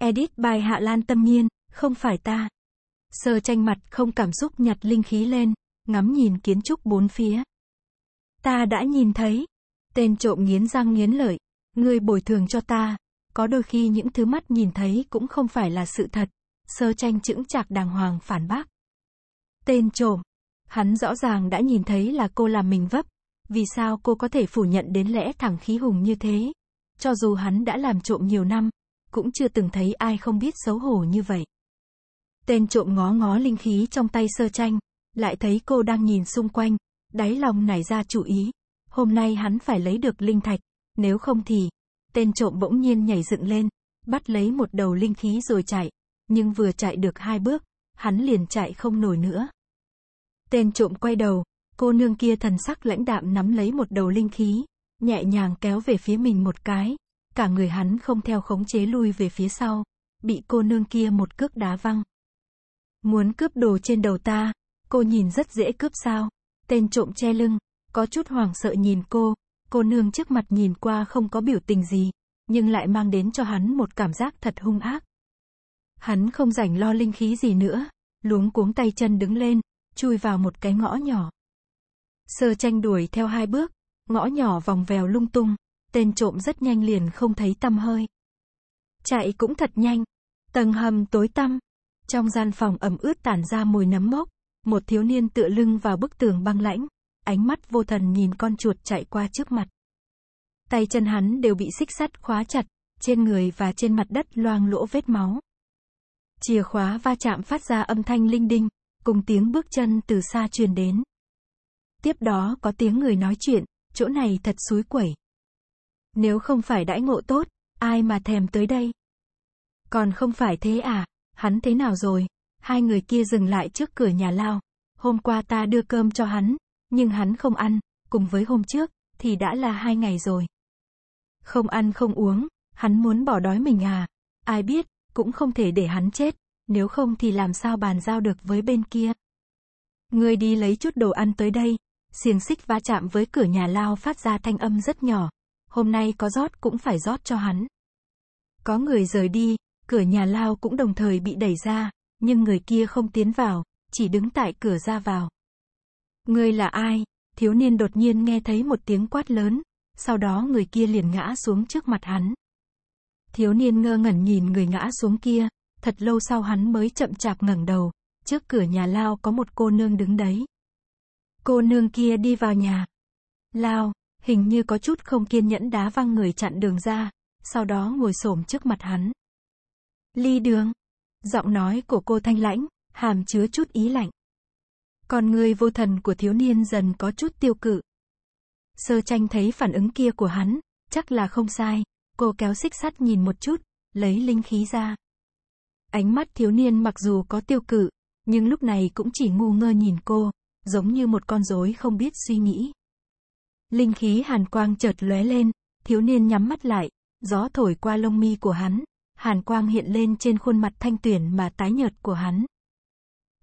Edit bài Hạ Lan Tâm Nhiên, không phải ta. Sơ tranh mặt không cảm xúc nhặt linh khí lên, ngắm nhìn kiến trúc bốn phía. Ta đã nhìn thấy. Tên trộm nghiến răng nghiến lợi. Ngươi bồi thường cho ta. Có đôi khi những thứ mắt nhìn thấy cũng không phải là sự thật. Sơ tranh chững chạc đàng hoàng phản bác. Tên trộm. Hắn rõ ràng đã nhìn thấy là cô làm mình vấp. Vì sao cô có thể phủ nhận đến lẽ thẳng khí hùng như thế? Cho dù hắn đã làm trộm nhiều năm, cũng chưa từng thấy ai không biết xấu hổ như vậy. Tên trộm ngó ngó linh khí trong tay sơ tranh, lại thấy cô đang nhìn xung quanh, đáy lòng nảy ra chủ ý. Hôm nay hắn phải lấy được linh thạch, nếu không thì, tên trộm bỗng nhiên nhảy dựng lên, bắt lấy một đầu linh khí rồi chạy, nhưng vừa chạy được hai bước, hắn liền chạy không nổi nữa. Tên trộm quay đầu, cô nương kia thần sắc lãnh đạm nắm lấy một đầu linh khí, nhẹ nhàng kéo về phía mình một cái, cả người hắn không theo khống chế lui về phía sau, bị cô nương kia một cước đá văng. Muốn cướp đồ trên đầu ta, cô nhìn rất dễ cướp sao, tên trộm che lưng, có chút hoảng sợ nhìn cô, cô nương trước mặt nhìn qua không có biểu tình gì, nhưng lại mang đến cho hắn một cảm giác thật hung ác. Hắn không rảnh lo linh khí gì nữa, luống cuống tay chân đứng lên, chui vào một cái ngõ nhỏ. Sơ tranh đuổi theo hai bước, ngõ nhỏ vòng vèo lung tung, tên trộm rất nhanh liền không thấy tăm hơi. Chạy cũng thật nhanh. Tầng hầm tối tăm. Trong gian phòng ẩm ướt tản ra mùi nấm mốc, một thiếu niên tựa lưng vào bức tường băng lãnh, ánh mắt vô thần nhìn con chuột chạy qua trước mặt. Tay chân hắn đều bị xích sắt khóa chặt, trên người và trên mặt đất loang lỗ vết máu. Chìa khóa va chạm phát ra âm thanh linh đinh, cùng tiếng bước chân từ xa truyền đến. Tiếp đó có tiếng người nói chuyện, chỗ này thật suối quẩy. Nếu không phải đãi ngộ tốt, ai mà thèm tới đây? Còn không phải thế à, hắn thế nào rồi? Hai người kia dừng lại trước cửa nhà Lao. Hôm qua ta đưa cơm cho hắn, nhưng hắn không ăn, cùng với hôm trước, thì đã là hai ngày rồi. Không ăn không uống, hắn muốn bỏ đói mình à? Ai biết, cũng không thể để hắn chết, nếu không thì làm sao bàn giao được với bên kia. Người đi lấy chút đồ ăn tới đây, xiềng xích va chạm với cửa nhà Lao phát ra thanh âm rất nhỏ, hôm nay có rót cũng phải rót cho hắn. Có người rời đi, cửa nhà lao cũng đồng thời bị đẩy ra, nhưng người kia không tiến vào, chỉ đứng tại cửa ra vào. Người là ai? Thiếu niên đột nhiên nghe thấy một tiếng quát lớn, sau đó người kia liền ngã xuống trước mặt hắn. Thiếu niên ngơ ngẩn nhìn người ngã xuống kia, thật lâu sau hắn mới chậm chạp ngẩng đầu, trước cửa nhà Lao có một cô nương đứng đấy. Cô nương kia đi vào nhà. Lao, hình như có chút không kiên nhẫn đá văng người chặn đường ra, sau đó ngồi xổm trước mặt hắn. Ly đường. Giọng nói của cô thanh lãnh, hàm chứa chút ý lạnh. Còn người vô thần của thiếu niên dần có chút tiêu cự. Sơ tranh thấy phản ứng kia của hắn, chắc là không sai, cô kéo xích sắt nhìn một chút, lấy linh khí ra. Ánh mắt thiếu niên mặc dù có tiêu cự, nhưng lúc này cũng chỉ ngu ngơ nhìn cô, giống như một con rối không biết suy nghĩ. Linh khí hàn quang chợt lóe lên, thiếu niên nhắm mắt lại, gió thổi qua lông mi của hắn, hàn quang hiện lên trên khuôn mặt thanh tuyển mà tái nhợt của hắn.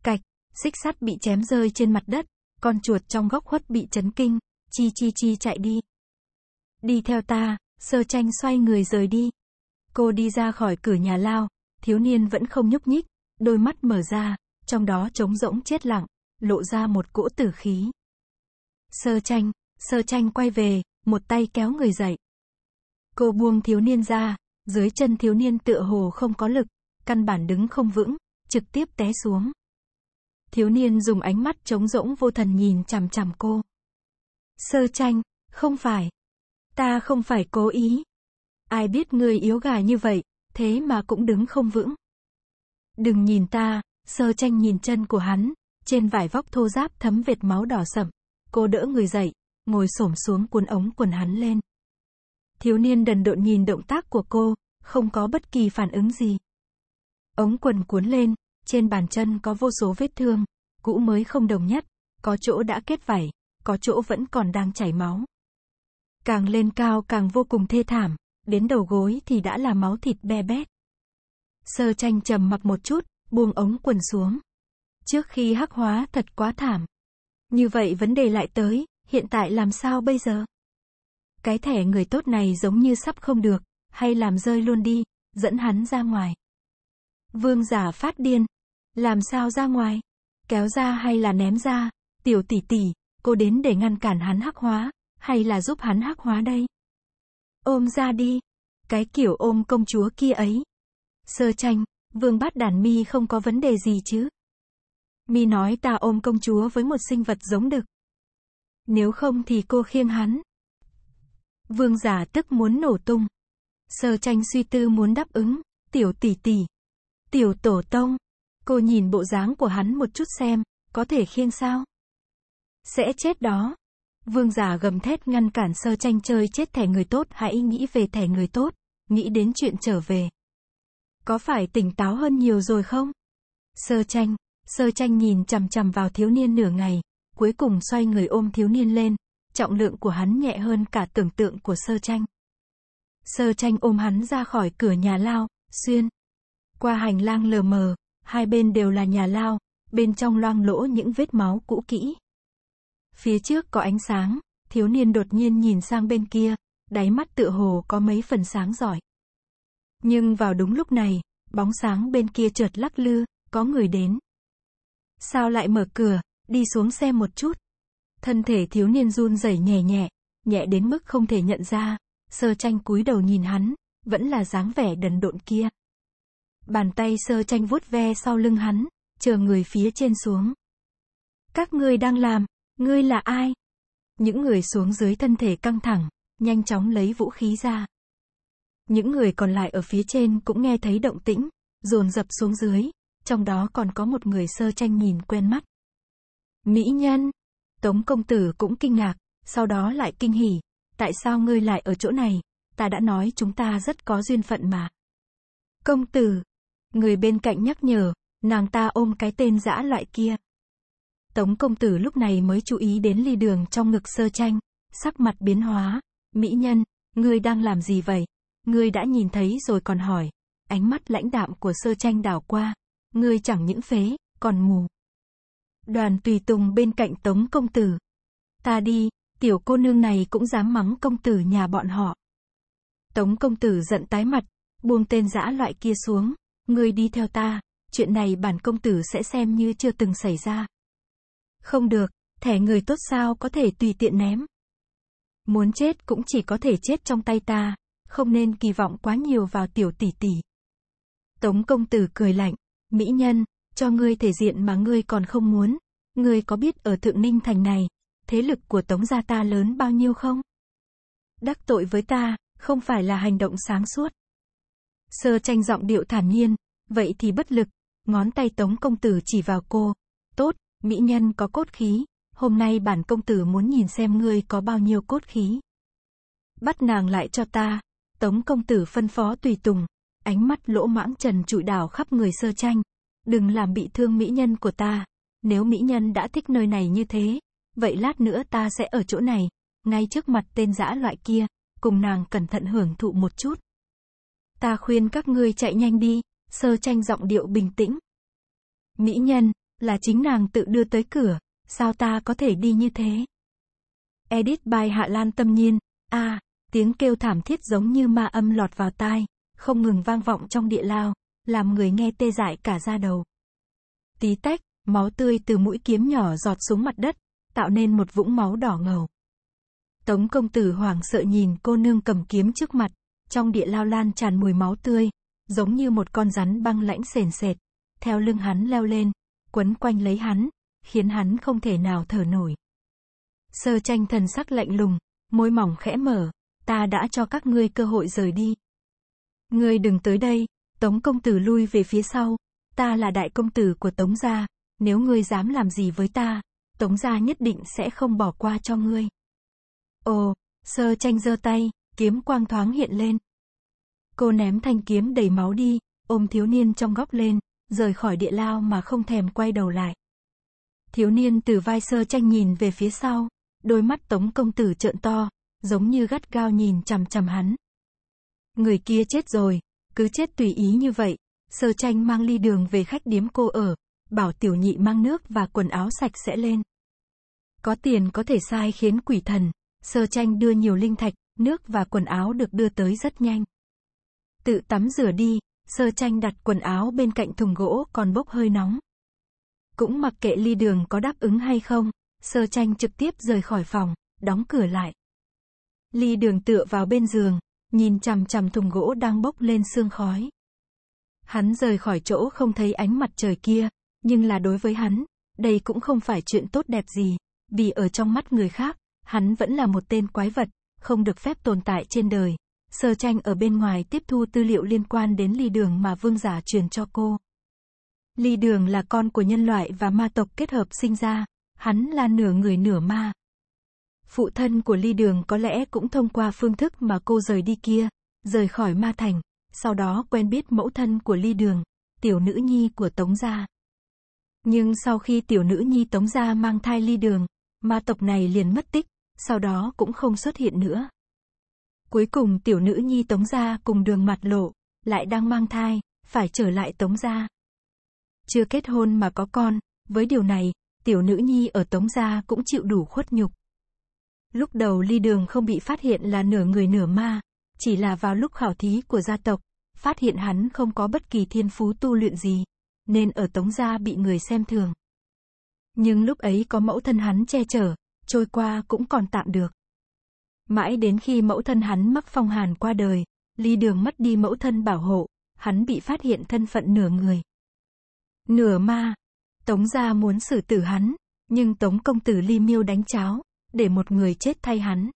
Cạch, xích sắt bị chém rơi trên mặt đất, con chuột trong góc khuất bị chấn kinh, chi chi chi chạy đi. Đi theo ta, sơ tranh xoay người rời đi. Cô đi ra khỏi cửa nhà lao, thiếu niên vẫn không nhúc nhích, đôi mắt mở ra, trong đó trống rỗng chết lặng, lộ ra một cỗ tử khí. Sơ tranh, Sơ tranh quay về, một tay kéo người dậy. Cô buông thiếu niên ra, dưới chân thiếu niên tựa hồ không có lực, căn bản đứng không vững, trực tiếp té xuống. Thiếu niên dùng ánh mắt trống rỗng vô thần nhìn chằm chằm cô. Sơ tranh, không phải. Ta không phải cố ý. Ai biết ngươi yếu gà như vậy, thế mà cũng đứng không vững. Đừng nhìn ta, sơ tranh nhìn chân của hắn, trên vải vóc thô giáp thấm vệt máu đỏ sậm. Cô đỡ người dậy, ngồi xổm xuống cuốn ống quần hắn lên. Thiếu niên đần độn nhìn động tác của cô, không có bất kỳ phản ứng gì. Ống quần cuốn lên, trên bàn chân có vô số vết thương, cũ mới không đồng nhất, có chỗ đã kết vảy, có chỗ vẫn còn đang chảy máu. Càng lên cao càng vô cùng thê thảm, đến đầu gối thì đã là máu thịt be bét. Sơ tranh trầm mặc một chút, buông ống quần xuống. Trước khi hắc hóa thật quá thảm. Như vậy vấn đề lại tới, hiện tại làm sao bây giờ? Cái thẻ người tốt này giống như sắp không được, hay làm rơi luôn đi, dẫn hắn ra ngoài. Vương giả phát điên. Làm sao ra ngoài? Kéo ra hay là ném ra? Tiểu tỷ tỷ, cô đến để ngăn cản hắn hắc hóa, hay là giúp hắn hắc hóa đây? Ôm ra đi. Cái kiểu ôm công chúa kia ấy. Sơ tranh, vương bát đàn mi không có vấn đề gì chứ. Mi nói ta ôm công chúa với một sinh vật giống đực. Nếu không thì cô khiêng hắn. Vương giả tức muốn nổ tung. Sơ tranh suy tư muốn đáp ứng. Tiểu tỷ tỷ. Tiểu tổ tông. Cô nhìn bộ dáng của hắn một chút xem, có thể khiêng sao? Sẽ chết đó. Vương giả gầm thét ngăn cản sơ tranh chơi chết thẻ người tốt hãy nghĩ về thẻ người tốt, nghĩ đến chuyện trở về. Có phải tỉnh táo hơn nhiều rồi không? Sơ tranh, sơ tranh nhìn chằm chằm vào thiếu niên nửa ngày, cuối cùng xoay người ôm thiếu niên lên, trọng lượng của hắn nhẹ hơn cả tưởng tượng của sơ tranh. Sơ tranh ôm hắn ra khỏi cửa nhà lao, xuyên. Qua hành lang lờ mờ, hai bên đều là nhà lao, bên trong loang lỗ những vết máu cũ kỹ. Phía trước có ánh sáng, thiếu niên đột nhiên nhìn sang bên kia, đáy mắt tựa hồ có mấy phần sáng giỏi. Nhưng vào đúng lúc này, bóng sáng bên kia chợt lắc lư, có người đến. Sao lại mở cửa, đi xuống xe một chút. Thân thể thiếu niên run rẩy nhẹ nhẹ, nhẹ đến mức không thể nhận ra, sơ tranh cúi đầu nhìn hắn, vẫn là dáng vẻ đần độn kia. Bàn tay sơ tranh vuốt ve sau lưng hắn, chờ người phía trên xuống. Các ngươi đang làm, ngươi là ai? Những người xuống dưới thân thể căng thẳng, nhanh chóng lấy vũ khí ra. Những người còn lại ở phía trên cũng nghe thấy động tĩnh, dồn dập xuống dưới, trong đó còn có một người sơ tranh nhìn quen mắt. Mỹ nhân. Tống công tử cũng kinh ngạc, sau đó lại kinh hỉ. Tại sao ngươi lại ở chỗ này? Ta đã nói chúng ta rất có duyên phận mà. Công tử. Người bên cạnh nhắc nhở, nàng ta ôm cái tên dã loại kia. Tống công tử lúc này mới chú ý đến ly đường trong ngực sơ tranh, sắc mặt biến hóa. Mỹ nhân, ngươi đang làm gì vậy? Ngươi đã nhìn thấy rồi còn hỏi. Ánh mắt lãnh đạm của sơ tranh đảo qua. Ngươi chẳng những phế, còn mù. Đoàn tùy tùng bên cạnh Tống công tử. Ta đi, tiểu cô nương này cũng dám mắng công tử nhà bọn họ. Tống công tử giận tái mặt, buông tên dã loại kia xuống, ngươi đi theo ta, chuyện này bản công tử sẽ xem như chưa từng xảy ra. Không được, thẻ người tốt sao có thể tùy tiện ném. Muốn chết cũng chỉ có thể chết trong tay ta, không nên kỳ vọng quá nhiều vào tiểu tỷ tỷ. Tống công tử cười lạnh, mỹ nhân, cho ngươi thể diện mà ngươi còn không muốn. Ngươi có biết ở Thượng Ninh Thành này, thế lực của Tống gia ta lớn bao nhiêu không? Đắc tội với ta, không phải là hành động sáng suốt. Sơ tranh giọng điệu thản nhiên, vậy thì bất lực, ngón tay Tống công tử chỉ vào cô. Tốt, mỹ nhân có cốt khí, hôm nay bản công tử muốn nhìn xem ngươi có bao nhiêu cốt khí. Bắt nàng lại cho ta, Tống công tử phân phó tùy tùng, ánh mắt lỗ mãng trần trụi đảo khắp người sơ tranh đừng làm bị thương mỹ nhân của ta. Nếu mỹ nhân đã thích nơi này như thế, vậy lát nữa ta sẽ ở chỗ này, ngay trước mặt tên dã loại kia, cùng nàng cẩn thận hưởng thụ một chút. Ta khuyên các ngươi chạy nhanh đi, sơ tranh giọng điệu bình tĩnh. Mỹ nhân, là chính nàng tự đưa tới cửa, sao ta có thể đi như thế? Edit bài Hạ Lan tâm nhiên, a tiếng kêu thảm thiết giống như ma âm lọt vào tai, không ngừng vang vọng trong địa lao làm người nghe tê dại cả da đầu. Tí tách, máu tươi từ mũi kiếm nhỏ giọt xuống mặt đất, tạo nên một vũng máu đỏ ngầu. Tống công tử hoảng sợ nhìn cô nương cầm kiếm trước mặt, trong địa lao lan tràn mùi máu tươi, giống như một con rắn băng lãnh sền sệt, theo lưng hắn leo lên, quấn quanh lấy hắn, khiến hắn không thể nào thở nổi. Sơ tranh thần sắc lạnh lùng, môi mỏng khẽ mở, ta đã cho các ngươi cơ hội rời đi. Ngươi đừng tới đây, Tống công tử lui về phía sau, ta là đại công tử của Tống gia, nếu ngươi dám làm gì với ta, Tống gia nhất định sẽ không bỏ qua cho ngươi. Ồ, sơ tranh giơ tay, kiếm quang thoáng hiện lên. Cô ném thanh kiếm đầy máu đi, ôm thiếu niên trong góc lên, rời khỏi địa lao mà không thèm quay đầu lại. Thiếu niên từ vai sơ tranh nhìn về phía sau, đôi mắt tống công tử trợn to, giống như gắt gao nhìn chằm chằm hắn. Người kia chết rồi, cứ chết tùy ý như vậy. Sơ tranh mang ly đường về khách điếm cô ở. Bảo tiểu nhị mang nước và quần áo sạch sẽ lên. Có tiền có thể sai khiến quỷ thần. Sơ tranh đưa nhiều linh thạch, nước và quần áo được đưa tới rất nhanh. Tự tắm rửa đi, sơ tranh đặt quần áo bên cạnh thùng gỗ còn bốc hơi nóng. Cũng mặc kệ ly đường có đáp ứng hay không, sơ tranh trực tiếp rời khỏi phòng, đóng cửa lại. Ly đường tựa vào bên giường, nhìn chằm chằm thùng gỗ đang bốc lên sương khói. Hắn rời khỏi chỗ không thấy ánh mặt trời kia, nhưng là đối với hắn, đây cũng không phải chuyện tốt đẹp gì, vì ở trong mắt người khác, hắn vẫn là một tên quái vật, không được phép tồn tại trên đời. Sơ tranh ở bên ngoài tiếp thu tư liệu liên quan đến ly đường mà vương giả truyền cho cô. Ly đường là con của nhân loại và ma tộc kết hợp sinh ra, hắn là nửa người nửa ma, phụ thân của ly đường có lẽ cũng thông qua phương thức mà cô rời đi kia, rời khỏi ma thành, sau đó quen biết mẫu thân của ly đường, tiểu nữ nhi của Tống Gia. Nhưng sau khi tiểu nữ nhi Tống Gia mang thai ly đường, ma tộc này liền mất tích, sau đó cũng không xuất hiện nữa. Cuối cùng tiểu nữ nhi Tống Gia cùng đường mặt lộ, lại đang mang thai, phải trở lại Tống Gia. Chưa kết hôn mà có con, với điều này, tiểu nữ nhi ở Tống Gia cũng chịu đủ khuất nhục. Lúc đầu ly đường không bị phát hiện là nửa người nửa ma, chỉ là vào lúc khảo thí của gia tộc, phát hiện hắn không có bất kỳ thiên phú tu luyện gì, nên ở Tống Gia bị người xem thường. Nhưng lúc ấy có mẫu thân hắn che chở, trôi qua cũng còn tạm được. Mãi đến khi mẫu thân hắn mắc phong hàn qua đời, ly đường mất đi mẫu thân bảo hộ, hắn bị phát hiện thân phận nửa người. Nửa ma. Tống gia muốn xử tử hắn, nhưng Tống công tử ly miêu đánh cháo, để một người chết thay hắn.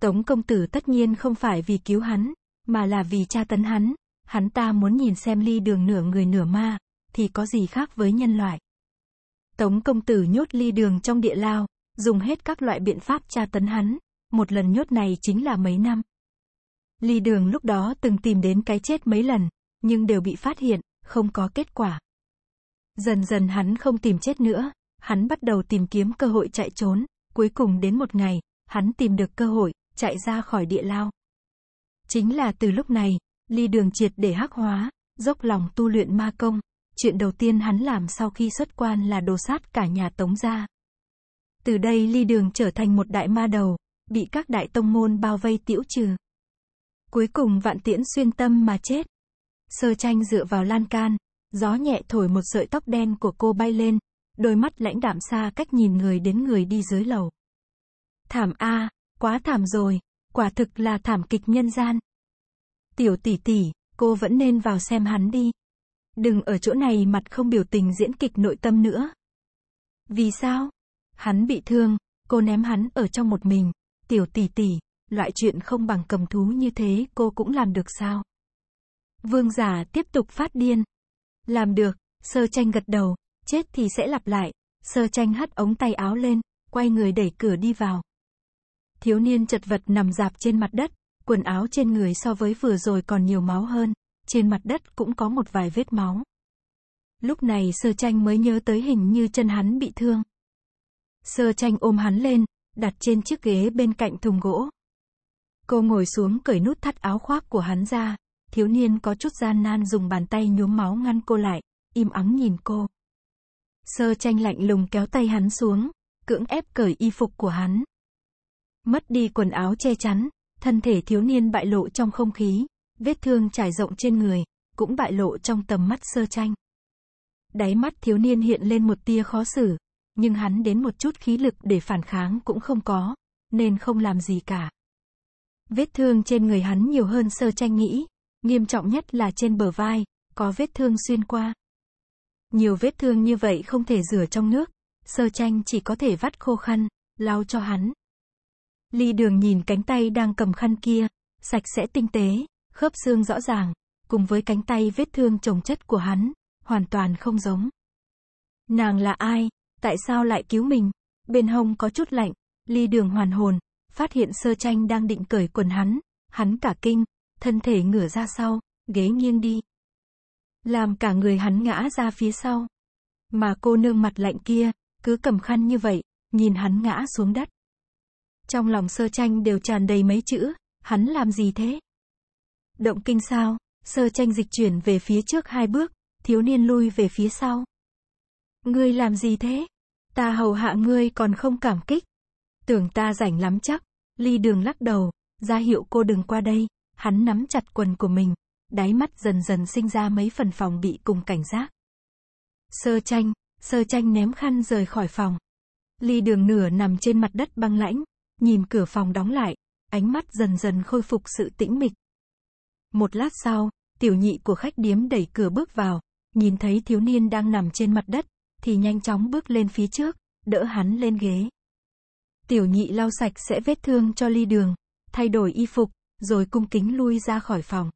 Tống công tử tất nhiên không phải vì cứu hắn, mà là vì tra tấn hắn, hắn ta muốn nhìn xem ly đường nửa người nửa ma, thì có gì khác với nhân loại. Tống công tử nhốt ly đường trong địa lao, dùng hết các loại biện pháp tra tấn hắn, một lần nhốt này chính là mấy năm. Ly đường lúc đó từng tìm đến cái chết mấy lần, nhưng đều bị phát hiện, không có kết quả. Dần dần hắn không tìm chết nữa, hắn bắt đầu tìm kiếm cơ hội chạy trốn, Cuối cùng đến một ngày, hắn tìm được cơ hội, chạy ra khỏi địa lao. Chính là từ lúc này, ly đường triệt để hắc hóa, dốc lòng tu luyện ma công. Chuyện đầu tiên hắn làm sau khi xuất quan là đồ sát cả nhà tống gia. Từ đây ly đường trở thành một đại ma đầu, bị các đại tông môn bao vây tiễu trừ. Cuối cùng vạn tiễn xuyên tâm mà chết. Sơ tranh dựa vào lan can, gió nhẹ thổi một sợi tóc đen của cô bay lên, đôi mắt lãnh đạm xa cách nhìn người đến người đi dưới lầu. Thảm a, quá thảm rồi, quả thực là thảm kịch nhân gian. Tiểu tỷ tỷ, cô vẫn nên vào xem hắn đi. Đừng ở chỗ này mặt không biểu tình diễn kịch nội tâm nữa. Vì sao? Hắn bị thương, cô ném hắn ở trong một mình. Tiểu tỷ tỷ, loại chuyện không bằng cầm thú như thế cô cũng làm được sao? Vương giả tiếp tục phát điên. Làm được, sơ tranh gật đầu, chết thì sẽ lặp lại. Sơ tranh hất ống tay áo lên, quay người đẩy cửa đi vào. Thiếu niên chật vật nằm dạp trên mặt đất, quần áo trên người so với vừa rồi còn nhiều máu hơn, trên mặt đất cũng có một vài vết máu. Lúc này sơ tranh mới nhớ tới hình như chân hắn bị thương. Sơ tranh ôm hắn lên, đặt trên chiếc ghế bên cạnh thùng gỗ. Cô ngồi xuống cởi nút thắt áo khoác của hắn ra, thiếu niên có chút gian nan dùng bàn tay nhuốm máu ngăn cô lại, im ắng nhìn cô. Sơ tranh lạnh lùng kéo tay hắn xuống, cưỡng ép cởi y phục của hắn. Mất đi quần áo che chắn, thân thể thiếu niên bại lộ trong không khí, vết thương trải rộng trên người, cũng bại lộ trong tầm mắt sơ tranh. Đáy mắt thiếu niên hiện lên một tia khó xử, nhưng hắn đến một chút khí lực để phản kháng cũng không có, nên không làm gì cả. Vết thương trên người hắn nhiều hơn sơ tranh nghĩ, nghiêm trọng nhất là trên bờ vai, có vết thương xuyên qua. Nhiều vết thương như vậy không thể rửa trong nước, sơ tranh chỉ có thể vắt khô khăn, lau cho hắn. Ly đường nhìn cánh tay đang cầm khăn kia, sạch sẽ tinh tế, khớp xương rõ ràng, cùng với cánh tay vết thương trồng chất của hắn, hoàn toàn không giống. Nàng là ai? Tại sao lại cứu mình? Bên hông có chút lạnh, ly đường hoàn hồn, phát hiện sơ tranh đang định cởi quần hắn, hắn cả kinh, thân thể ngửa ra sau, ghế nghiêng đi làm cả người hắn ngã ra phía sau. Mà cô nương mặt lạnh kia, cứ cầm khăn như vậy, nhìn hắn ngã xuống đất. Trong lòng sơ tranh đều tràn đầy mấy chữ, hắn làm gì thế? Động kinh sao, sơ tranh dịch chuyển về phía trước hai bước, thiếu niên lui về phía sau. Ngươi làm gì thế? Ta hầu hạ ngươi còn không cảm kích. Tưởng ta rảnh lắm chắc. Ly đường lắc đầu, ra hiệu cô đừng qua đây, hắn nắm chặt quần của mình, đáy mắt dần dần sinh ra mấy phần phòng bị cùng cảnh giác. Sơ tranh, sơ tranh ném khăn rời khỏi phòng. Ly đường nửa nằm trên mặt đất băng lãnh, nhìn cửa phòng đóng lại, ánh mắt dần dần khôi phục sự tĩnh mịch. Một lát sau, tiểu nhị của khách điếm đẩy cửa bước vào, nhìn thấy thiếu niên đang nằm trên mặt đất, thì nhanh chóng bước lên phía trước, đỡ hắn lên ghế. Tiểu nhị lau sạch sẽ vết thương cho ly đường, thay đổi y phục, rồi cung kính lui ra khỏi phòng.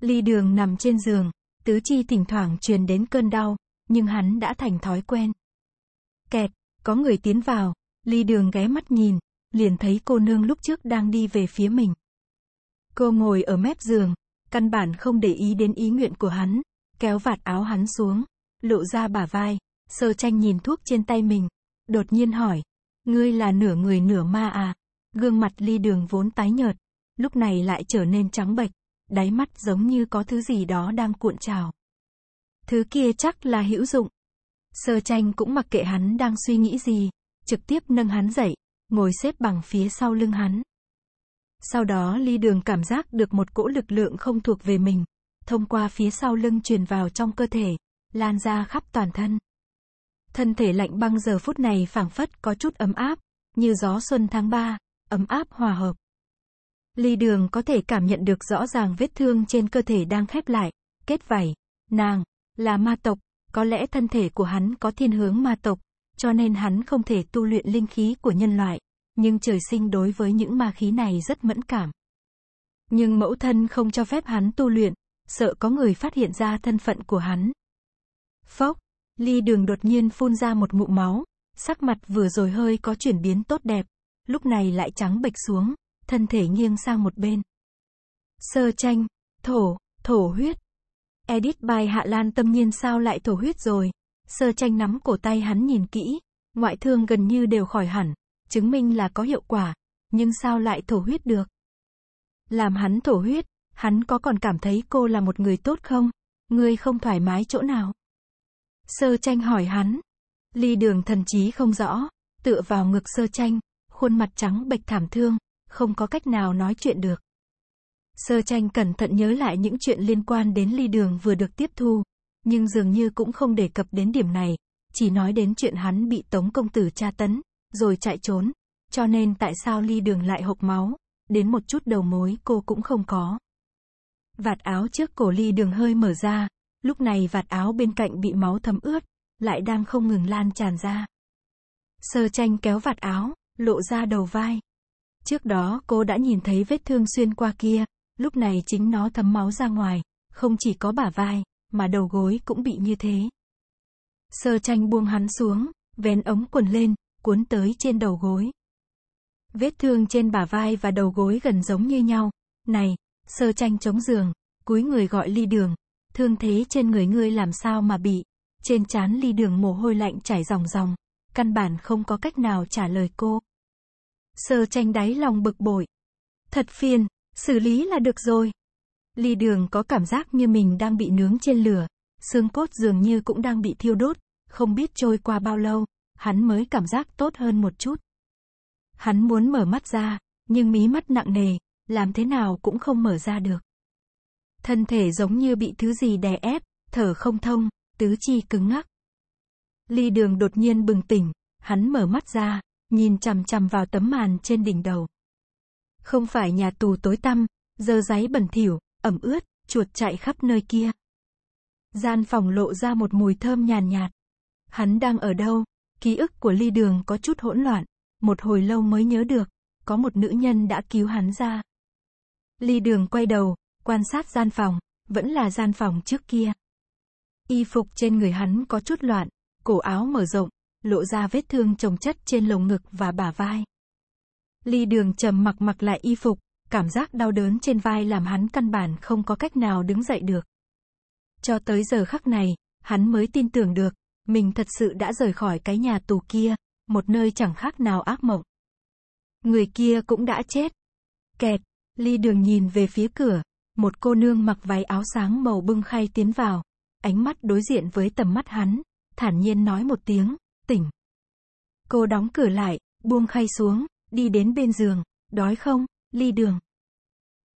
Ly Đường nằm trên giường, tứ chi thỉnh thoảng truyền đến cơn đau, nhưng hắn đã thành thói quen. Kẹt, có người tiến vào, Ly Đường ghé mắt nhìn, liền thấy cô nương lúc trước đang đi về phía mình. Cô ngồi ở mép giường, căn bản không để ý đến ý nguyện của hắn, kéo vạt áo hắn xuống, lộ ra bả vai, sơ tranh nhìn thuốc trên tay mình, đột nhiên hỏi, ngươi là nửa người nửa ma à? Gương mặt ly đường vốn tái nhợt, lúc này lại trở nên trắng bệch đáy mắt giống như có thứ gì đó đang cuộn trào. Thứ kia chắc là hữu dụng. Sơ tranh cũng mặc kệ hắn đang suy nghĩ gì, trực tiếp nâng hắn dậy, ngồi xếp bằng phía sau lưng hắn. Sau đó ly đường cảm giác được một cỗ lực lượng không thuộc về mình, thông qua phía sau lưng truyền vào trong cơ thể, lan ra khắp toàn thân. Thân thể lạnh băng giờ phút này phảng phất có chút ấm áp, như gió xuân tháng 3, ấm áp hòa hợp. Ly đường có thể cảm nhận được rõ ràng vết thương trên cơ thể đang khép lại, kết vảy. Nàng, là ma tộc, có lẽ thân thể của hắn có thiên hướng ma tộc, cho nên hắn không thể tu luyện linh khí của nhân loại, nhưng trời sinh đối với những ma khí này rất mẫn cảm. Nhưng mẫu thân không cho phép hắn tu luyện, sợ có người phát hiện ra thân phận của hắn. Phốc, ly đường đột nhiên phun ra một ngụm máu, sắc mặt vừa rồi hơi có chuyển biến tốt đẹp, lúc này lại trắng bệch xuống thân thể nghiêng sang một bên. Sơ tranh, thổ, thổ huyết. Edit bài Hạ Lan tâm nhiên sao lại thổ huyết rồi. Sơ tranh nắm cổ tay hắn nhìn kỹ, ngoại thương gần như đều khỏi hẳn, chứng minh là có hiệu quả, nhưng sao lại thổ huyết được. Làm hắn thổ huyết, hắn có còn cảm thấy cô là một người tốt không? Ngươi không thoải mái chỗ nào? Sơ tranh hỏi hắn. Ly đường thần trí không rõ, tựa vào ngực sơ tranh, khuôn mặt trắng bệch thảm thương, không có cách nào nói chuyện được. Sơ tranh cẩn thận nhớ lại những chuyện liên quan đến ly đường vừa được tiếp thu, nhưng dường như cũng không đề cập đến điểm này, chỉ nói đến chuyện hắn bị Tống Công Tử tra tấn, rồi chạy trốn, cho nên tại sao ly đường lại hộc máu, đến một chút đầu mối cô cũng không có. Vạt áo trước cổ ly đường hơi mở ra, lúc này vạt áo bên cạnh bị máu thấm ướt, lại đang không ngừng lan tràn ra. Sơ tranh kéo vạt áo, lộ ra đầu vai, Trước đó cô đã nhìn thấy vết thương xuyên qua kia, lúc này chính nó thấm máu ra ngoài, không chỉ có bả vai, mà đầu gối cũng bị như thế. Sơ tranh buông hắn xuống, vén ống quần lên, cuốn tới trên đầu gối. Vết thương trên bả vai và đầu gối gần giống như nhau. Này, sơ tranh chống giường, cúi người gọi ly đường. Thương thế trên người ngươi làm sao mà bị. Trên trán ly đường mồ hôi lạnh chảy ròng ròng. Căn bản không có cách nào trả lời cô. Sơ tranh đáy lòng bực bội. Thật phiền, xử lý là được rồi. Ly đường có cảm giác như mình đang bị nướng trên lửa, xương cốt dường như cũng đang bị thiêu đốt, không biết trôi qua bao lâu, hắn mới cảm giác tốt hơn một chút. Hắn muốn mở mắt ra, nhưng mí mắt nặng nề, làm thế nào cũng không mở ra được. Thân thể giống như bị thứ gì đè ép, thở không thông, tứ chi cứng ngắc. Ly đường đột nhiên bừng tỉnh, hắn mở mắt ra, nhìn chằm chằm vào tấm màn trên đỉnh đầu. Không phải nhà tù tối tăm, dơ giấy bẩn thỉu, ẩm ướt, chuột chạy khắp nơi kia. Gian phòng lộ ra một mùi thơm nhàn nhạt, nhạt. Hắn đang ở đâu? Ký ức của ly đường có chút hỗn loạn, một hồi lâu mới nhớ được, có một nữ nhân đã cứu hắn ra. Ly đường quay đầu, quan sát gian phòng, vẫn là gian phòng trước kia. Y phục trên người hắn có chút loạn, cổ áo mở rộng, lộ ra vết thương trồng chất trên lồng ngực và bả vai. Ly đường trầm mặc mặc lại y phục, cảm giác đau đớn trên vai làm hắn căn bản không có cách nào đứng dậy được. Cho tới giờ khắc này, hắn mới tin tưởng được, mình thật sự đã rời khỏi cái nhà tù kia, một nơi chẳng khác nào ác mộng. Người kia cũng đã chết. Kẹt, ly đường nhìn về phía cửa, một cô nương mặc váy áo sáng màu bưng khay tiến vào, ánh mắt đối diện với tầm mắt hắn, thản nhiên nói một tiếng, tỉnh. Cô đóng cửa lại, buông khay xuống, đi đến bên giường, đói không, ly đường.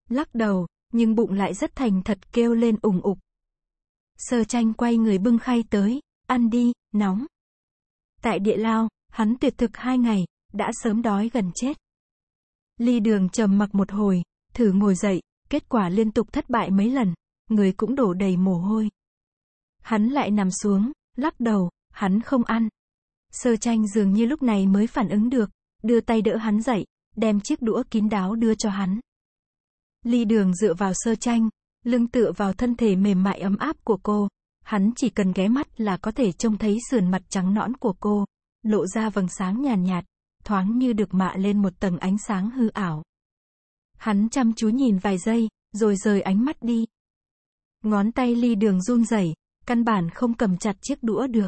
Lắc đầu, nhưng bụng lại rất thành thật kêu lên ủng ục. Sơ tranh quay người bưng khay tới, ăn đi, nóng. Tại địa lao, hắn tuyệt thực hai ngày, đã sớm đói gần chết. Ly đường trầm mặc một hồi, thử ngồi dậy, kết quả liên tục thất bại mấy lần, người cũng đổ đầy mồ hôi. Hắn lại nằm xuống, lắc đầu, hắn không ăn. Sơ tranh dường như lúc này mới phản ứng được, đưa tay đỡ hắn dậy, đem chiếc đũa kín đáo đưa cho hắn. Ly đường dựa vào sơ tranh, lưng tựa vào thân thể mềm mại ấm áp của cô, hắn chỉ cần ghé mắt là có thể trông thấy sườn mặt trắng nõn của cô, lộ ra vầng sáng nhàn nhạt, thoáng như được mạ lên một tầng ánh sáng hư ảo. Hắn chăm chú nhìn vài giây, rồi rời ánh mắt đi. Ngón tay ly đường run rẩy, căn bản không cầm chặt chiếc đũa được.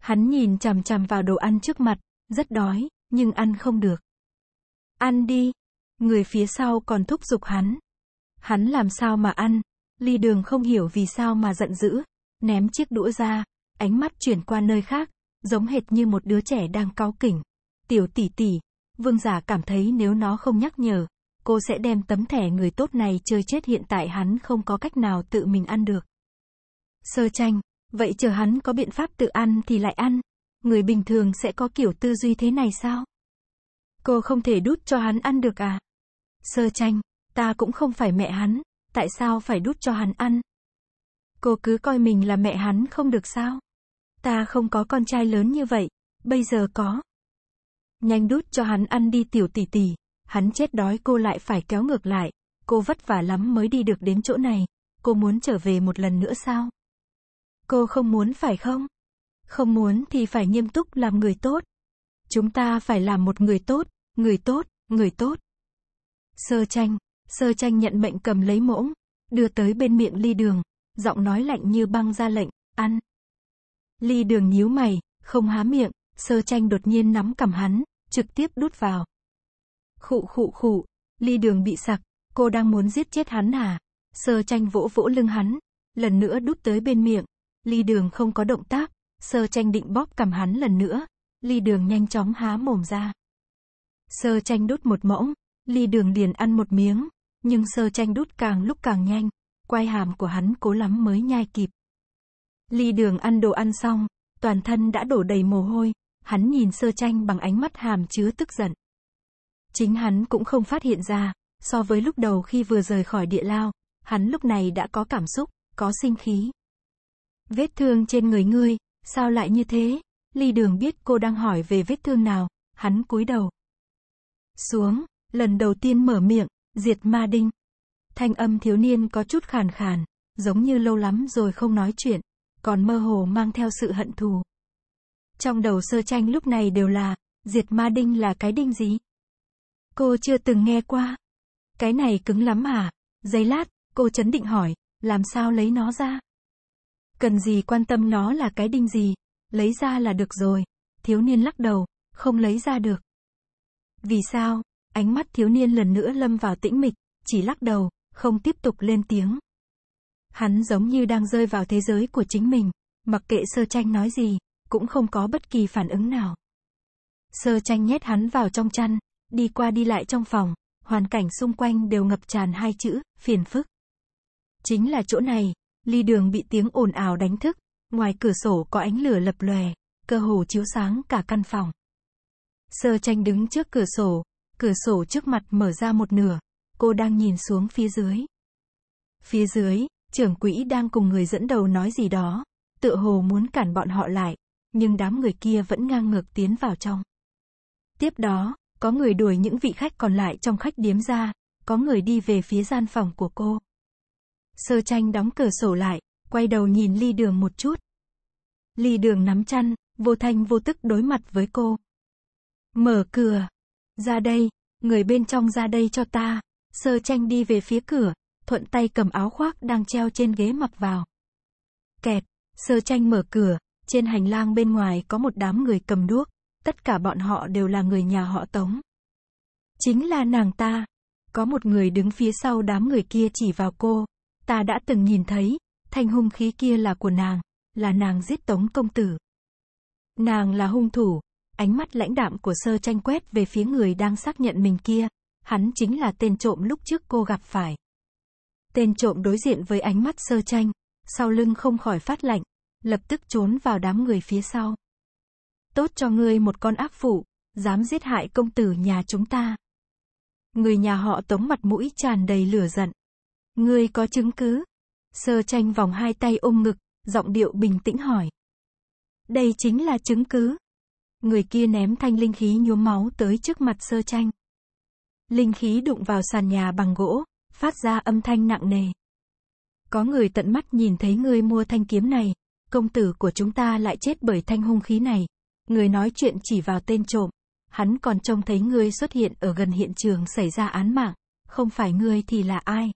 Hắn nhìn chằm chằm vào đồ ăn trước mặt, rất đói, nhưng ăn không được. Ăn đi. Người phía sau còn thúc giục hắn. Hắn làm sao mà ăn? Ly đường không hiểu vì sao mà giận dữ, ném chiếc đũa ra, ánh mắt chuyển qua nơi khác, giống hệt như một đứa trẻ đang cáu kỉnh. Tiểu tỷ tỷ, vương giả cảm thấy nếu nó không nhắc nhở, cô sẽ đem tấm thẻ người tốt này chơi chết hiện tại hắn không có cách nào tự mình ăn được. Sơ tranh, Vậy chờ hắn có biện pháp tự ăn thì lại ăn. Người bình thường sẽ có kiểu tư duy thế này sao? Cô không thể đút cho hắn ăn được à? Sơ tranh, ta cũng không phải mẹ hắn, tại sao phải đút cho hắn ăn? Cô cứ coi mình là mẹ hắn không được sao? Ta không có con trai lớn như vậy, bây giờ có. Nhanh đút cho hắn ăn đi tiểu tỷ tỷ, hắn chết đói cô lại phải kéo ngược lại, cô vất vả lắm mới đi được đến chỗ này, cô muốn trở về một lần nữa sao? Cô không muốn phải không? Không muốn thì phải nghiêm túc làm người tốt. Chúng ta phải làm một người tốt, người tốt, người tốt. Sơ tranh, sơ tranh nhận mệnh cầm lấy muỗng, đưa tới bên miệng ly đường, giọng nói lạnh như băng ra lệnh, ăn. Ly đường nhíu mày, không há miệng, sơ tranh đột nhiên nắm cầm hắn, trực tiếp đút vào. Khụ khụ khụ, ly đường bị sặc, cô đang muốn giết chết hắn à? Sơ tranh vỗ vỗ lưng hắn, lần nữa đút tới bên miệng, Ly đường không có động tác, sơ tranh định bóp cầm hắn lần nữa. Ly đường nhanh chóng há mồm ra. Sơ tranh đút một mỗng, ly đường liền ăn một miếng, nhưng sơ tranh đút càng lúc càng nhanh, quai hàm của hắn cố lắm mới nhai kịp. Ly đường ăn đồ ăn xong, toàn thân đã đổ đầy mồ hôi, hắn nhìn sơ tranh bằng ánh mắt hàm chứa tức giận. Chính hắn cũng không phát hiện ra, so với lúc đầu khi vừa rời khỏi địa lao, hắn lúc này đã có cảm xúc, có sinh khí. Vết thương trên người ngươi, sao lại như thế? Ly đường biết cô đang hỏi về vết thương nào, hắn cúi đầu. Xuống, lần đầu tiên mở miệng, diệt ma đinh. Thanh âm thiếu niên có chút khàn khàn, giống như lâu lắm rồi không nói chuyện, còn mơ hồ mang theo sự hận thù. Trong đầu sơ tranh lúc này đều là, diệt ma đinh là cái đinh gì? Cô chưa từng nghe qua. Cái này cứng lắm à? Giây lát, cô chấn định hỏi, làm sao lấy nó ra? Cần gì quan tâm nó là cái đinh gì, lấy ra là được rồi. Thiếu niên lắc đầu, không lấy ra được. Vì sao? Ánh mắt thiếu niên lần nữa lâm vào tĩnh mịch, chỉ lắc đầu, không tiếp tục lên tiếng. Hắn giống như đang rơi vào thế giới của chính mình, mặc kệ sơ tranh nói gì, cũng không có bất kỳ phản ứng nào. Sơ tranh nhét hắn vào trong chăn, đi qua đi lại trong phòng, hoàn cảnh xung quanh đều ngập tràn hai chữ, phiền phức. Chính là chỗ này, Ly đường bị tiếng ồn ào đánh thức, ngoài cửa sổ có ánh lửa lập lòe, cơ hồ chiếu sáng cả căn phòng. Sơ tranh đứng trước cửa sổ, cửa sổ trước mặt mở ra một nửa, cô đang nhìn xuống phía dưới. Phía dưới, trưởng quỹ đang cùng người dẫn đầu nói gì đó, tựa hồ muốn cản bọn họ lại, nhưng đám người kia vẫn ngang ngược tiến vào trong. Tiếp đó, có người đuổi những vị khách còn lại trong khách điếm ra, có người đi về phía gian phòng của cô. Sơ tranh đóng cửa sổ lại, quay đầu nhìn ly đường một chút. Ly đường nắm chăn, vô thanh vô tức đối mặt với cô. Mở cửa. Ra đây, người bên trong ra đây cho ta. Sơ tranh đi về phía cửa, thuận tay cầm áo khoác đang treo trên ghế mặc vào. Kẹt, sơ tranh mở cửa, trên hành lang bên ngoài có một đám người cầm đuốc, tất cả bọn họ đều là người nhà họ Tống. Chính là nàng ta. Có một người đứng phía sau đám người kia chỉ vào cô, Ta đã từng nhìn thấy, thanh hung khí kia là của nàng, là nàng giết tống công tử. Nàng là hung thủ, ánh mắt lãnh đạm của sơ tranh quét về phía người đang xác nhận mình kia, hắn chính là tên trộm lúc trước cô gặp phải. Tên trộm đối diện với ánh mắt sơ tranh, sau lưng không khỏi phát lạnh, lập tức trốn vào đám người phía sau. Tốt cho ngươi một con ác phụ, dám giết hại công tử nhà chúng ta. Người nhà họ tống mặt mũi tràn đầy lửa giận. Ngươi có chứng cứ? Sơ tranh vòng hai tay ôm ngực, giọng điệu bình tĩnh hỏi. Đây chính là chứng cứ. Người kia ném thanh linh khí nhuốm máu tới trước mặt sơ tranh. Linh khí đụng vào sàn nhà bằng gỗ, phát ra âm thanh nặng nề. Có người tận mắt nhìn thấy ngươi mua thanh kiếm này, công tử của chúng ta lại chết bởi thanh hung khí này. Người nói chuyện chỉ vào tên trộm, hắn còn trông thấy ngươi xuất hiện ở gần hiện trường xảy ra án mạng, không phải ngươi thì là ai?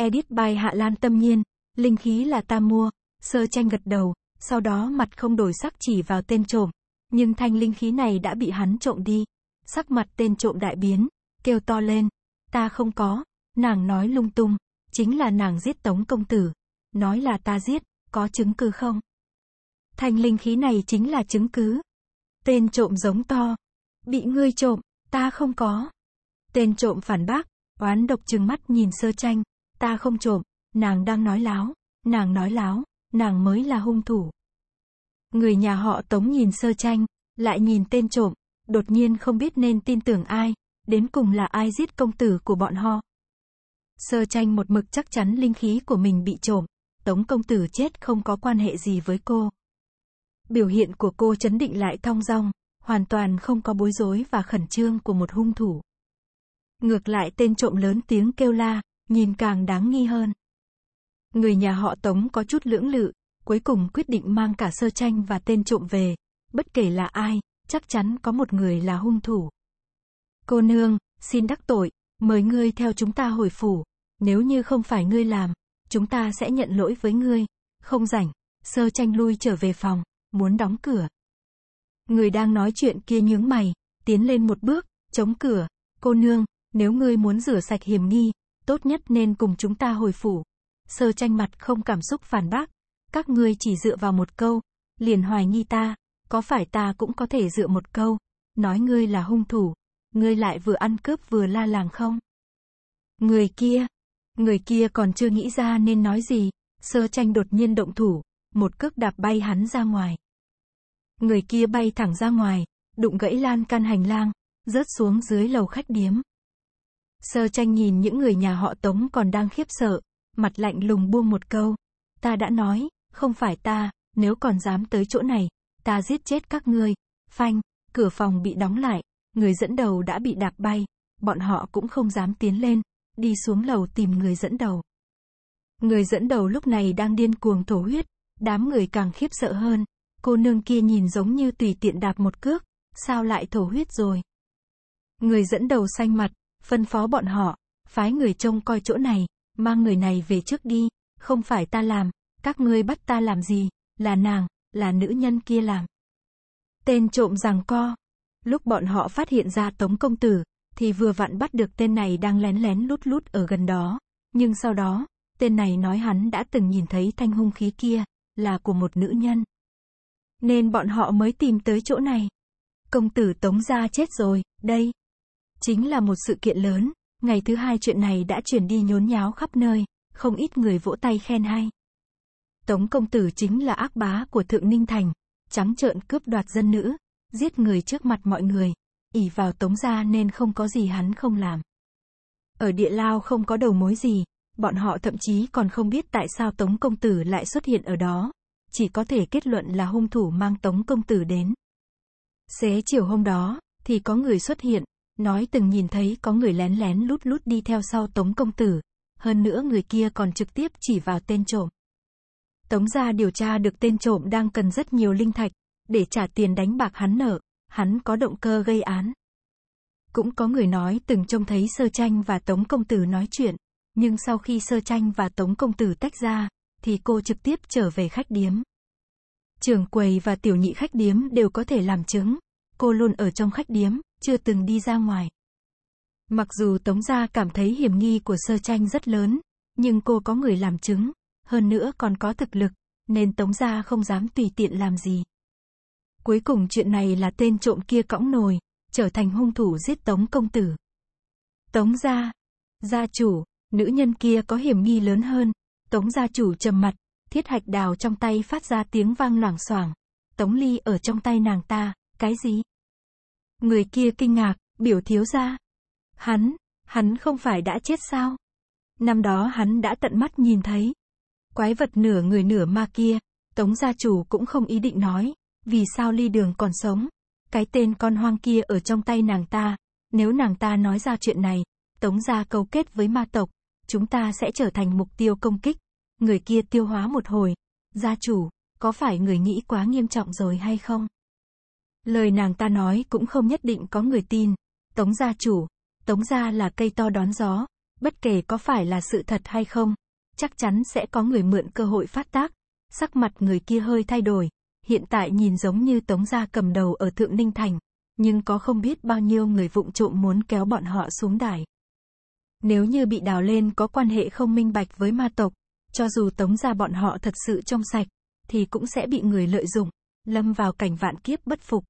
Edit bài Hạ Lan Tâm Nhiên, linh khí là ta mua, sơ tranh gật đầu, sau đó mặt không đổi sắc chỉ vào tên trộm, nhưng thanh linh khí này đã bị hắn trộm đi. Sắc mặt tên trộm đại biến, kêu to lên, ta không có, nàng nói lung tung, chính là nàng giết tống công tử, nói là ta giết, có chứng cứ không? Thanh linh khí này chính là chứng cứ. Tên trộm giống to, bị ngươi trộm, ta không có. Tên trộm phản bác, oán độc chừng mắt nhìn sơ tranh, ta không trộm, nàng đang nói láo, nàng nói láo, nàng mới là hung thủ. Người nhà họ Tống nhìn sơ tranh, lại nhìn tên trộm, đột nhiên không biết nên tin tưởng ai, đến cùng là ai giết công tử của bọn họ. Sơ tranh một mực chắc chắn linh khí của mình bị trộm, Tống công tử chết không có quan hệ gì với cô. Biểu hiện của cô chấn định lại thong dong, hoàn toàn không có bối rối và khẩn trương của một hung thủ. Ngược lại tên trộm lớn tiếng kêu la, nhìn càng đáng nghi hơn. Người nhà họ Tống có chút lưỡng lự, cuối cùng quyết định mang cả sơ tranh và tên trộm về. Bất kể là ai, chắc chắn có một người là hung thủ. Cô nương, xin đắc tội, mời ngươi theo chúng ta hồi phủ. Nếu như không phải ngươi làm, chúng ta sẽ nhận lỗi với ngươi. Không rảnh, sơ tranh lui trở về phòng, muốn đóng cửa. Người đang nói chuyện kia nhướng mày, tiến lên một bước, chống cửa. Cô nương, nếu ngươi muốn rửa sạch hiểm nghi, tốt nhất nên cùng chúng ta hồi phủ. Sơ tranh mặt không cảm xúc phản bác. Các ngươi chỉ dựa vào một câu, liền hoài nghi ta, có phải ta cũng có thể dựa một câu, nói ngươi là hung thủ, ngươi lại vừa ăn cướp vừa la làng không? Người kia, người kia còn chưa nghĩ ra nên nói gì, sơ tranh đột nhiên động thủ, một cước đạp bay hắn ra ngoài. Người kia bay thẳng ra ngoài, đụng gãy lan can hành lang, rớt xuống dưới lầu khách điếm. Sơ tranh nhìn những người nhà họ Tống còn đang khiếp sợ, mặt lạnh lùng buông một câu. Ta đã nói, không phải ta, nếu còn dám tới chỗ này, ta giết chết các ngươi. Phanh, cửa phòng bị đóng lại, người dẫn đầu đã bị đạp bay, bọn họ cũng không dám tiến lên, đi xuống lầu tìm người dẫn đầu. Người dẫn đầu lúc này đang điên cuồng thổ huyết, đám người càng khiếp sợ hơn, cô nương kia nhìn giống như tùy tiện đạp một cước, sao lại thổ huyết rồi. Người dẫn đầu xanh mặt, phân phó bọn họ, phái người trông coi chỗ này, mang người này về trước đi, không phải ta làm, các ngươi bắt ta làm gì, là nàng, là nữ nhân kia làm. Tên trộm rằng co, lúc bọn họ phát hiện ra Tống Công Tử, thì vừa vặn bắt được tên này đang lén lén lút lút ở gần đó, nhưng sau đó, tên này nói hắn đã từng nhìn thấy thanh hung khí kia, là của một nữ nhân. Nên bọn họ mới tìm tới chỗ này. Công tử Tống ra chết rồi, đây, Chính là một sự kiện lớn, ngày thứ hai chuyện này đã chuyển đi nhốn nháo khắp nơi, không ít người vỗ tay khen hay. Tống công tử chính là ác bá của Thượng Ninh Thành, trắng trợn cướp đoạt dân nữ, giết người trước mặt mọi người, ỉ vào Tống gia nên không có gì hắn không làm. Ở địa lao không có đầu mối gì, bọn họ thậm chí còn không biết tại sao Tống công tử lại xuất hiện ở đó, chỉ có thể kết luận là hung thủ mang Tống công tử đến. Xế chiều hôm đó, thì có người xuất hiện, nói từng nhìn thấy có người lén lén lút lút đi theo sau Tống công tử, hơn nữa người kia còn trực tiếp chỉ vào tên trộm. Tống gia điều tra được tên trộm đang cần rất nhiều linh thạch, để trả tiền đánh bạc hắn nợ, hắn có động cơ gây án. Cũng có người nói từng trông thấy Sơ Tranh và Tống Công Tử nói chuyện, nhưng sau khi Sơ Tranh và Tống Công Tử tách ra, thì cô trực tiếp trở về khách điếm. Trường quầy và tiểu nhị khách điếm đều có thể làm chứng, cô luôn ở trong khách điếm, chưa từng đi ra ngoài. Mặc dù Tống Gia cảm thấy hiểm nghi của sơ tranh rất lớn, nhưng cô có người làm chứng, hơn nữa còn có thực lực, nên Tống Gia không dám tùy tiện làm gì. Cuối cùng chuyện này là tên trộm kia cõng nồi, trở thành hung thủ giết Tống Công Tử. Tống Gia, Gia chủ, nữ nhân kia có hiểm nghi lớn hơn, Tống Gia chủ trầm mặt, thiết hạch đào trong tay phát ra tiếng vang loảng xoảng. Tống Ly ở trong tay nàng ta, cái gì? Người kia kinh ngạc, biểu thiếu gia. Hắn, hắn không phải đã chết sao? Năm đó hắn đã tận mắt nhìn thấy. Quái vật nửa người nửa ma kia, Tống gia chủ cũng không ý định nói, vì sao ly đường còn sống. Cái tên con hoang kia ở trong tay nàng ta, nếu nàng ta nói ra chuyện này, Tống gia câu kết với ma tộc, chúng ta sẽ trở thành mục tiêu công kích. Người kia tiêu hóa một hồi. Gia chủ, có phải người nghĩ quá nghiêm trọng rồi hay không? Lời nàng ta nói cũng không nhất định có người tin. Tống gia chủ, tống gia là cây to đón gió, bất kể có phải là sự thật hay không, chắc chắn sẽ có người mượn cơ hội phát tác. Sắc mặt người kia hơi thay đổi, hiện tại nhìn giống như tống gia cầm đầu ở Thượng Ninh Thành, nhưng có không biết bao nhiêu người vụng trộm muốn kéo bọn họ xuống đài. Nếu như bị đào lên có quan hệ không minh bạch với ma tộc, cho dù tống gia bọn họ thật sự trong sạch, thì cũng sẽ bị người lợi dụng, lâm vào cảnh vạn kiếp bất phục.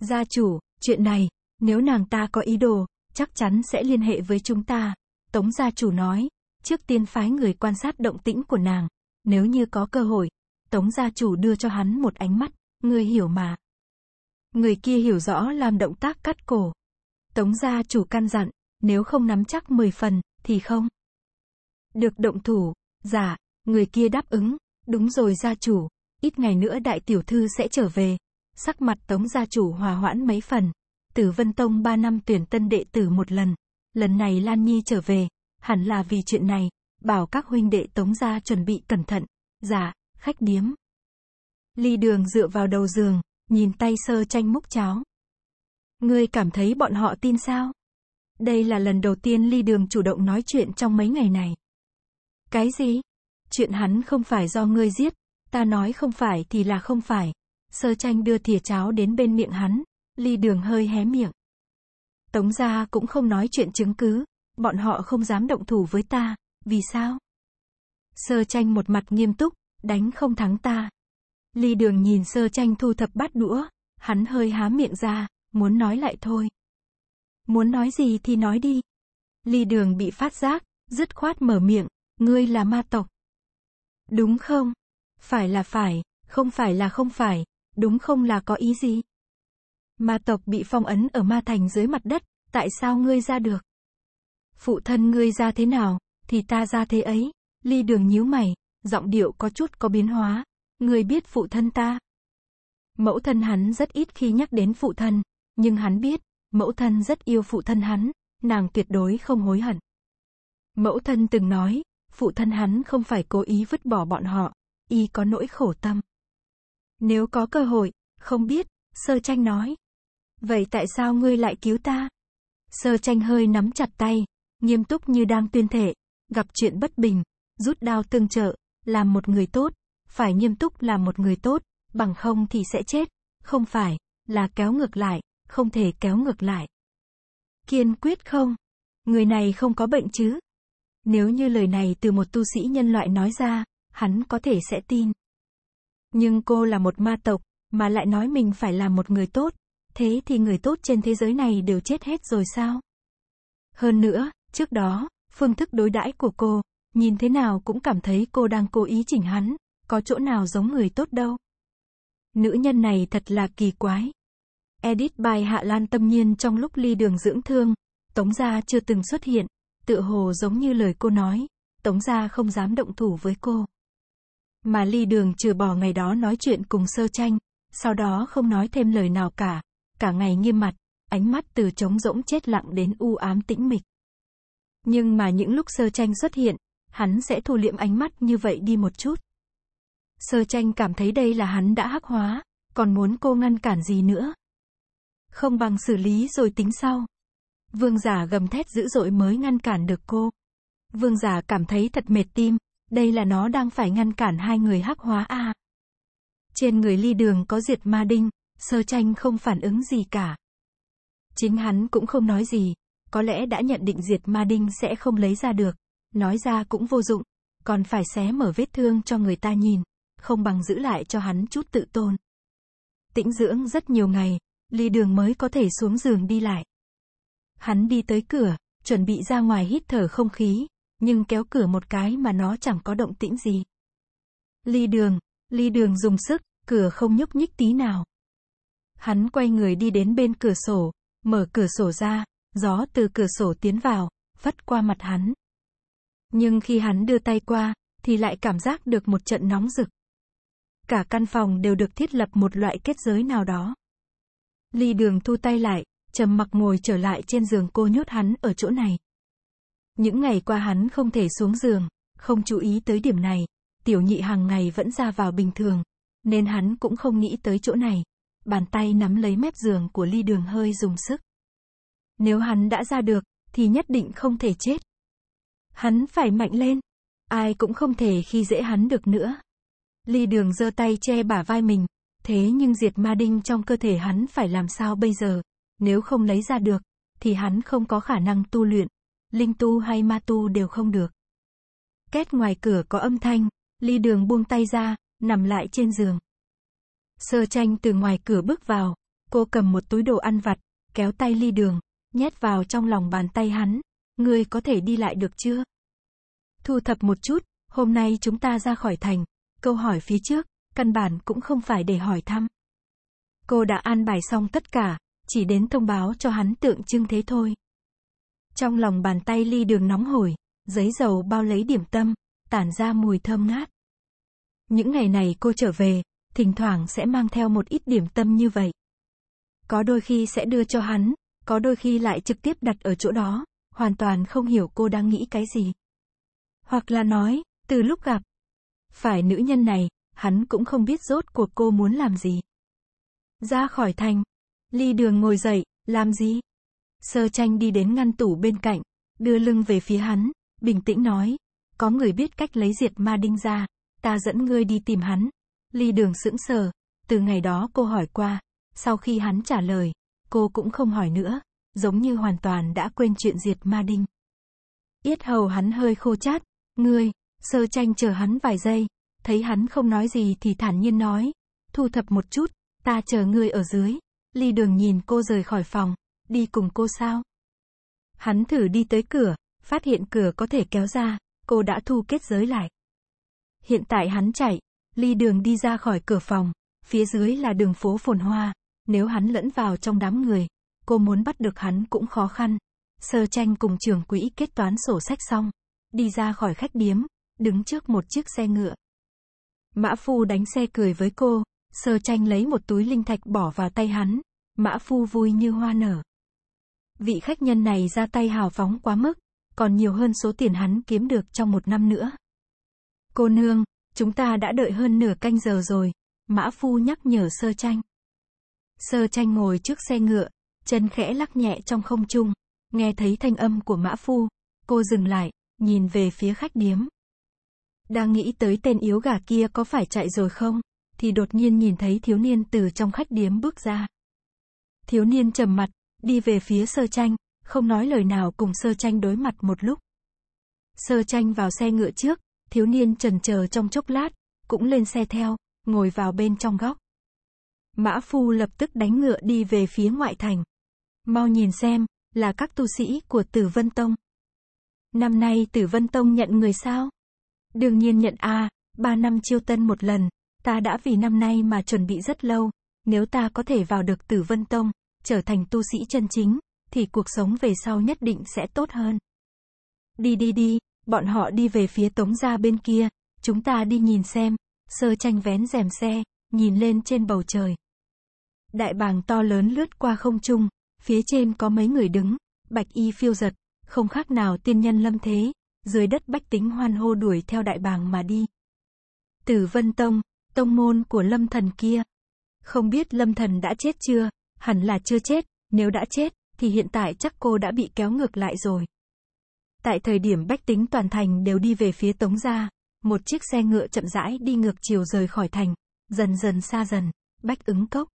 Gia chủ, chuyện này, nếu nàng ta có ý đồ, chắc chắn sẽ liên hệ với chúng ta. Tống gia chủ nói, trước tiên phái người quan sát động tĩnh của nàng. Nếu như có cơ hội, Tống gia chủ đưa cho hắn một ánh mắt, người hiểu mà. Người kia hiểu rõ làm động tác cắt cổ. Tống gia chủ căn dặn, nếu không nắm chắc 10 phần, thì không. Được động thủ, giả, dạ, người kia đáp ứng, đúng rồi gia chủ, ít ngày nữa đại tiểu thư sẽ trở về, sắc mặt Tống gia chủ hòa hoãn mấy phần. Tử Vân Tông ba năm tuyển tân đệ tử một lần, lần này Lan Nhi trở về, hẳn là vì chuyện này, bảo các huynh đệ Tống gia chuẩn bị cẩn thận. giả dạ, khách điếm. Ly Đường dựa vào đầu giường, nhìn tay sơ tranh múc cháo. Ngươi cảm thấy bọn họ tin sao? Đây là lần đầu tiên Ly Đường chủ động nói chuyện trong mấy ngày này. Cái gì? Chuyện hắn không phải do ngươi giết, ta nói không phải thì là không phải, Sơ tranh đưa thìa cháo đến bên miệng hắn, ly đường hơi hé miệng. Tống gia cũng không nói chuyện chứng cứ, bọn họ không dám động thủ với ta, vì sao? Sơ tranh một mặt nghiêm túc, đánh không thắng ta. Ly đường nhìn sơ tranh thu thập bát đũa, hắn hơi há miệng ra, muốn nói lại thôi. Muốn nói gì thì nói đi. Ly đường bị phát giác, dứt khoát mở miệng, ngươi là ma tộc. Đúng không? Phải là phải, không phải là không phải, đúng không là có ý gì? Ma tộc bị phong ấn ở ma thành dưới mặt đất, tại sao ngươi ra được? Phụ thân ngươi ra thế nào, thì ta ra thế ấy. Ly đường nhíu mày, giọng điệu có chút có biến hóa. Ngươi biết phụ thân ta. Mẫu thân hắn rất ít khi nhắc đến phụ thân, nhưng hắn biết, mẫu thân rất yêu phụ thân hắn, nàng tuyệt đối không hối hận. Mẫu thân từng nói, phụ thân hắn không phải cố ý vứt bỏ bọn họ, y có nỗi khổ tâm. Nếu có cơ hội, không biết, sơ tranh nói. Vậy tại sao ngươi lại cứu ta? Sơ tranh hơi nắm chặt tay, nghiêm túc như đang tuyên thể, gặp chuyện bất bình, rút đao tương trợ, làm một người tốt, phải nghiêm túc làm một người tốt, bằng không thì sẽ chết, không phải, là kéo ngược lại, không thể kéo ngược lại. Kiên quyết không? Người này không có bệnh chứ? Nếu như lời này từ một tu sĩ nhân loại nói ra, hắn có thể sẽ tin. Nhưng cô là một ma tộc, mà lại nói mình phải là một người tốt. Thế thì người tốt trên thế giới này đều chết hết rồi sao? Hơn nữa, trước đó, phương thức đối đãi của cô, nhìn thế nào cũng cảm thấy cô đang cố ý chỉnh hắn, có chỗ nào giống người tốt đâu. Nữ nhân này thật là kỳ quái. Edit bài Hạ Lan tâm nhiên trong lúc ly đường dưỡng thương, Tống Gia chưa từng xuất hiện, tựa hồ giống như lời cô nói, Tống Gia không dám động thủ với cô. Mà ly đường trừ bỏ ngày đó nói chuyện cùng sơ tranh, sau đó không nói thêm lời nào cả, cả ngày nghiêm mặt, ánh mắt từ trống rỗng chết lặng đến u ám tĩnh mịch. Nhưng mà những lúc sơ tranh xuất hiện, hắn sẽ thu liệm ánh mắt như vậy đi một chút. Sơ tranh cảm thấy đây là hắn đã hắc hóa, còn muốn cô ngăn cản gì nữa. Không bằng xử lý rồi tính sau. Vương giả gầm thét dữ dội mới ngăn cản được cô. Vương giả cảm thấy thật mệt tim, đây là nó đang phải ngăn cản hai người hắc hóa A. À. Trên người ly đường có diệt ma đinh, sơ tranh không phản ứng gì cả. Chính hắn cũng không nói gì, có lẽ đã nhận định diệt ma đinh sẽ không lấy ra được, nói ra cũng vô dụng, còn phải xé mở vết thương cho người ta nhìn, không bằng giữ lại cho hắn chút tự tôn. Tĩnh dưỡng rất nhiều ngày, ly đường mới có thể xuống giường đi lại. Hắn đi tới cửa, chuẩn bị ra ngoài hít thở không khí, nhưng kéo cửa một cái mà nó chẳng có động tĩnh gì. Ly đường, ly đường dùng sức, cửa không nhúc nhích tí nào. Hắn quay người đi đến bên cửa sổ, mở cửa sổ ra, gió từ cửa sổ tiến vào, vắt qua mặt hắn. Nhưng khi hắn đưa tay qua, thì lại cảm giác được một trận nóng rực. Cả căn phòng đều được thiết lập một loại kết giới nào đó. Ly đường thu tay lại, trầm mặc ngồi trở lại trên giường cô nhốt hắn ở chỗ này. Những ngày qua hắn không thể xuống giường, không chú ý tới điểm này, tiểu nhị hàng ngày vẫn ra vào bình thường, nên hắn cũng không nghĩ tới chỗ này. Bàn tay nắm lấy mép giường của ly đường hơi dùng sức. Nếu hắn đã ra được, thì nhất định không thể chết. Hắn phải mạnh lên. Ai cũng không thể khi dễ hắn được nữa. Ly đường giơ tay che bả vai mình. Thế nhưng diệt ma đinh trong cơ thể hắn phải làm sao bây giờ? Nếu không lấy ra được, thì hắn không có khả năng tu luyện linh tu hay ma tu đều không được. Két ngoài cửa có âm thanh, ly đường buông tay ra, nằm lại trên giường. Sơ tranh từ ngoài cửa bước vào, cô cầm một túi đồ ăn vặt, kéo tay ly đường, nhét vào trong lòng bàn tay hắn. Ngươi có thể đi lại được chưa? Thu thập một chút, hôm nay chúng ta ra khỏi thành. Câu hỏi phía trước, căn bản cũng không phải để hỏi thăm. Cô đã an bài xong tất cả, chỉ đến thông báo cho hắn tượng trưng thế thôi. Trong lòng bàn tay ly đường nóng hổi, giấy dầu bao lấy điểm tâm, tản ra mùi thơm ngát. Những ngày này cô trở về, thỉnh thoảng sẽ mang theo một ít điểm tâm như vậy. Có đôi khi sẽ đưa cho hắn, có đôi khi lại trực tiếp đặt ở chỗ đó, hoàn toàn không hiểu cô đang nghĩ cái gì. Hoặc là nói, từ lúc gặp, phải nữ nhân này, hắn cũng không biết rốt cuộc cô muốn làm gì. Ra khỏi thành, ly đường ngồi dậy, làm gì? Sơ tranh đi đến ngăn tủ bên cạnh, đưa lưng về phía hắn, bình tĩnh nói. Có người biết cách lấy diệt ma đinh ra, ta dẫn ngươi đi tìm hắn. Ly đường sững sờ, từ ngày đó cô hỏi qua, sau khi hắn trả lời, cô cũng không hỏi nữa, giống như hoàn toàn đã quên chuyện diệt ma đinh. Yết hầu hắn hơi khô chát, ngươi, sơ tranh chờ hắn vài giây, thấy hắn không nói gì thì thản nhiên nói, thu thập một chút, ta chờ ngươi ở dưới. Ly đường nhìn cô rời khỏi phòng, đi cùng cô sao? Hắn thử đi tới cửa, phát hiện cửa có thể kéo ra, cô đã thu kết giới lại. Hiện tại hắn chạy, ly đường đi ra khỏi cửa phòng, phía dưới là đường phố phồn hoa, nếu hắn lẫn vào trong đám người, cô muốn bắt được hắn cũng khó khăn. Sơ tranh cùng trường quỹ kết toán sổ sách xong, đi ra khỏi khách điếm, đứng trước một chiếc xe ngựa. Mã Phu đánh xe cười với cô, sơ tranh lấy một túi linh thạch bỏ vào tay hắn, Mã Phu vui như hoa nở. Vị khách nhân này ra tay hào phóng quá mức, còn nhiều hơn số tiền hắn kiếm được trong một năm nữa. Cô nương, chúng ta đã đợi hơn nửa canh giờ rồi, Mã Phu nhắc nhở Sơ Tranh. Sơ Tranh ngồi trước xe ngựa, chân khẽ lắc nhẹ trong không trung, nghe thấy thanh âm của Mã Phu, cô dừng lại, nhìn về phía khách điếm. Đang nghĩ tới tên yếu gà kia có phải chạy rồi không, thì đột nhiên nhìn thấy thiếu niên từ trong khách điếm bước ra. Thiếu niên trầm mặt, đi về phía sơ tranh, không nói lời nào cùng sơ tranh đối mặt một lúc. Sơ tranh vào xe ngựa trước, thiếu niên trần chờ trong chốc lát, cũng lên xe theo, ngồi vào bên trong góc. Mã Phu lập tức đánh ngựa đi về phía ngoại thành. Mau nhìn xem, là các tu sĩ của Tử Vân Tông. Năm nay Tử Vân Tông nhận người sao? Đương nhiên nhận A, à, ba năm chiêu tân một lần, ta đã vì năm nay mà chuẩn bị rất lâu, nếu ta có thể vào được Tử Vân Tông, trở thành tu sĩ chân chính, thì cuộc sống về sau nhất định sẽ tốt hơn. Đi đi đi, bọn họ đi về phía tống ra bên kia, chúng ta đi nhìn xem, sơ tranh vén rèm xe, nhìn lên trên bầu trời. Đại bàng to lớn lướt qua không trung, phía trên có mấy người đứng, bạch y phiêu giật, không khác nào tiên nhân lâm thế, dưới đất bách tính hoan hô đuổi theo đại bàng mà đi. Tử Vân Tông, tông môn của lâm thần kia. Không biết lâm thần đã chết chưa, Hẳn là chưa chết, nếu đã chết, thì hiện tại chắc cô đã bị kéo ngược lại rồi. Tại thời điểm bách tính toàn thành đều đi về phía Tống Gia, một chiếc xe ngựa chậm rãi đi ngược chiều rời khỏi thành, dần dần xa dần, bách ứng cốc.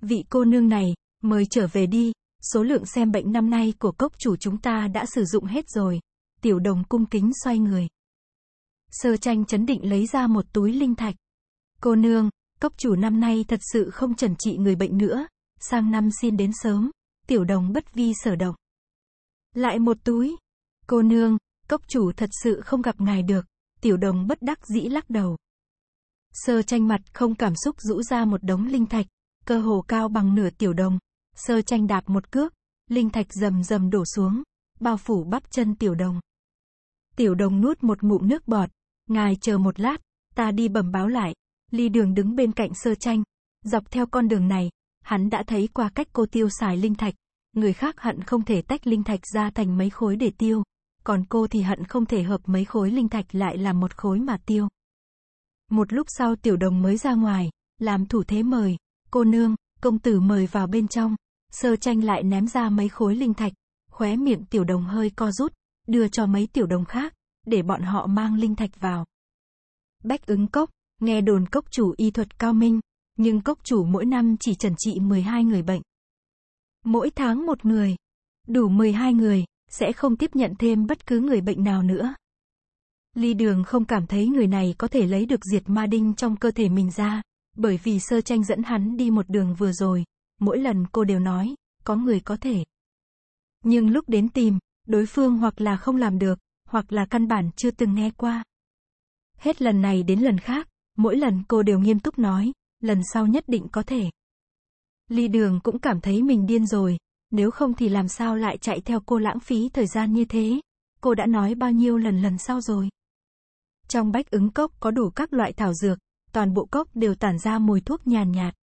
Vị cô nương này, mời trở về đi, số lượng xem bệnh năm nay của cốc chủ chúng ta đã sử dụng hết rồi. Tiểu đồng cung kính xoay người. Sơ tranh chấn định lấy ra một túi linh thạch. Cô nương, cốc chủ năm nay thật sự không trần trị người bệnh nữa, sang năm xin đến sớm, tiểu đồng bất vi sở động. Lại một túi. Cô nương, cốc chủ thật sự không gặp ngài được, tiểu đồng bất đắc dĩ lắc đầu. Sơ tranh mặt không cảm xúc rũ ra một đống linh thạch, cơ hồ cao bằng nửa tiểu đồng. Sơ tranh đạp một cước, linh thạch rầm rầm đổ xuống, bao phủ bắp chân tiểu đồng. Tiểu đồng nuốt một ngụm nước bọt, ngài chờ một lát, ta đi bẩm báo lại. Ly đường đứng bên cạnh sơ tranh, dọc theo con đường này, Hắn đã thấy qua cách cô tiêu xài linh thạch. Người khác hận không thể tách linh thạch ra thành mấy khối để tiêu. Còn cô thì hận không thể hợp mấy khối linh thạch lại làm một khối mà tiêu. Một lúc sau tiểu đồng mới ra ngoài, làm thủ thế mời. Cô nương, công tử mời vào bên trong. Sơ tranh lại ném ra mấy khối linh thạch. Khóe miệng tiểu đồng hơi co rút, đưa cho mấy tiểu đồng khác, để bọn họ mang linh thạch vào. Bách ứng cốc, nghe đồn cốc chủ y thuật cao minh, nhưng cốc chủ mỗi năm chỉ trần trị 12 người bệnh. Mỗi tháng một người, đủ 12 người, sẽ không tiếp nhận thêm bất cứ người bệnh nào nữa. Ly Đường không cảm thấy người này có thể lấy được diệt ma đinh trong cơ thể mình ra, bởi vì sơ tranh dẫn hắn đi một đường vừa rồi, mỗi lần cô đều nói, có người có thể. Nhưng lúc đến tìm, đối phương hoặc là không làm được, hoặc là căn bản chưa từng nghe qua. Hết lần này đến lần khác, mỗi lần cô đều nghiêm túc nói, lần sau nhất định có thể. Ly Đường cũng cảm thấy mình điên rồi, nếu không thì làm sao lại chạy theo cô lãng phí thời gian như thế, cô đã nói bao nhiêu lần lần sau rồi. Trong bách ứng cốc có đủ các loại thảo dược, toàn bộ cốc đều tản ra mùi thuốc nhàn nhạt, nhạt.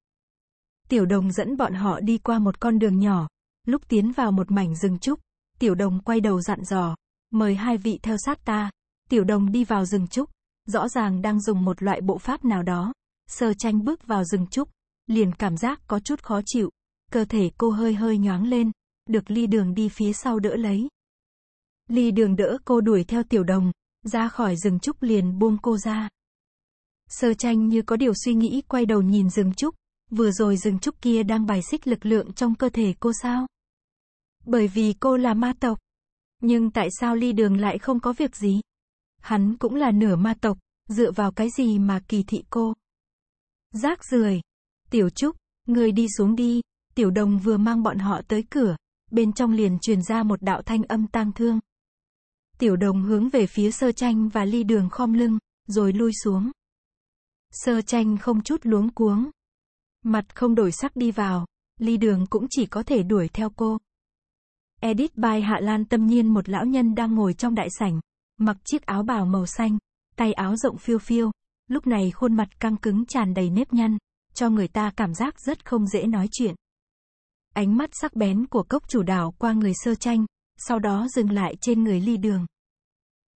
Tiểu đồng dẫn bọn họ đi qua một con đường nhỏ, lúc tiến vào một mảnh rừng trúc, tiểu đồng quay đầu dặn dò, mời hai vị theo sát ta, tiểu đồng đi vào rừng trúc, rõ ràng đang dùng một loại bộ pháp nào đó. Sơ tranh bước vào rừng trúc, liền cảm giác có chút khó chịu, cơ thể cô hơi hơi nhoáng lên, được ly đường đi phía sau đỡ lấy. Ly đường đỡ cô đuổi theo tiểu đồng, ra khỏi rừng trúc liền buông cô ra. Sơ tranh như có điều suy nghĩ quay đầu nhìn rừng trúc, vừa rồi rừng trúc kia đang bài xích lực lượng trong cơ thể cô sao? Bởi vì cô là ma tộc. Nhưng tại sao ly đường lại không có việc gì? Hắn cũng là nửa ma tộc, dựa vào cái gì mà kỳ thị cô? Rác rưởi. Tiểu Trúc, người đi xuống đi. Tiểu Đồng vừa mang bọn họ tới cửa, bên trong liền truyền ra một đạo thanh âm tang thương. Tiểu Đồng hướng về phía Sơ Tranh và Ly Đường khom lưng, rồi lui xuống. Sơ Tranh không chút luống cuống, mặt không đổi sắc đi vào, Ly Đường cũng chỉ có thể đuổi theo cô. Edit by Hạ Lan tâm nhiên một lão nhân đang ngồi trong đại sảnh, mặc chiếc áo bào màu xanh, tay áo rộng phiêu phiêu, Lúc này khuôn mặt căng cứng tràn đầy nếp nhăn, cho người ta cảm giác rất không dễ nói chuyện. Ánh mắt sắc bén của cốc chủ đảo qua người sơ tranh, sau đó dừng lại trên người ly đường.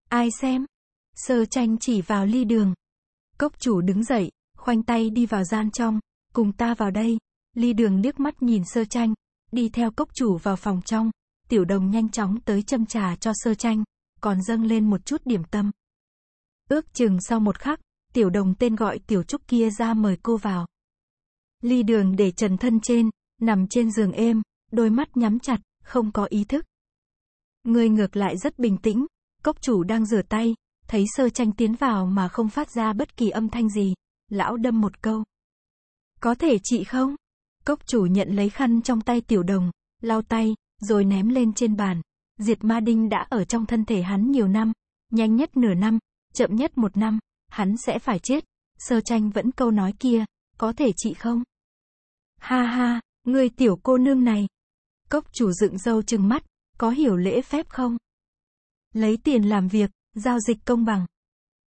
Ai xem? Sơ tranh chỉ vào ly đường. Cốc chủ đứng dậy, khoanh tay đi vào gian trong, cùng ta vào đây. Ly đường liếc mắt nhìn sơ tranh, đi theo cốc chủ vào phòng trong, tiểu đồng nhanh chóng tới châm trà cho sơ tranh, còn dâng lên một chút điểm tâm. Ước chừng sau một khắc, tiểu đồng tên gọi tiểu trúc kia ra mời cô vào. Ly đường để trần thân trên, nằm trên giường êm, đôi mắt nhắm chặt, không có ý thức. Người ngược lại rất bình tĩnh, cốc chủ đang rửa tay, thấy sơ tranh tiến vào mà không phát ra bất kỳ âm thanh gì, lão đâm một câu. Có thể chị không? Cốc chủ nhận lấy khăn trong tay tiểu đồng, lau tay, rồi ném lên trên bàn. Diệt ma đinh đã ở trong thân thể hắn nhiều năm, nhanh nhất nửa năm, chậm nhất một năm hắn sẽ phải chết. Sơ tranh vẫn câu nói kia, có thể trị không? Ha ha, người tiểu cô nương này. Cốc chủ dựng dâu chừng mắt, có hiểu lễ phép không? Lấy tiền làm việc, giao dịch công bằng.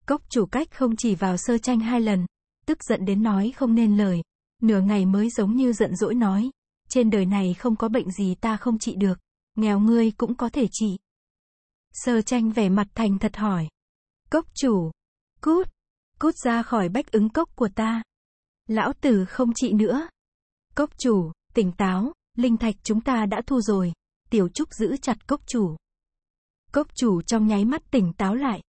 Cốc chủ cách không chỉ vào sơ tranh hai lần, tức giận đến nói không nên lời. Nửa ngày mới giống như giận dỗi nói, trên đời này không có bệnh gì ta không trị được, nghèo ngươi cũng có thể trị. Sơ tranh vẻ mặt thành thật hỏi. Cốc chủ, Cút, cút ra khỏi bách ứng cốc của ta. Lão tử không trị nữa. Cốc chủ, tỉnh táo, linh thạch chúng ta đã thu rồi. Tiểu Trúc giữ chặt cốc chủ. Cốc chủ trong nháy mắt tỉnh táo lại.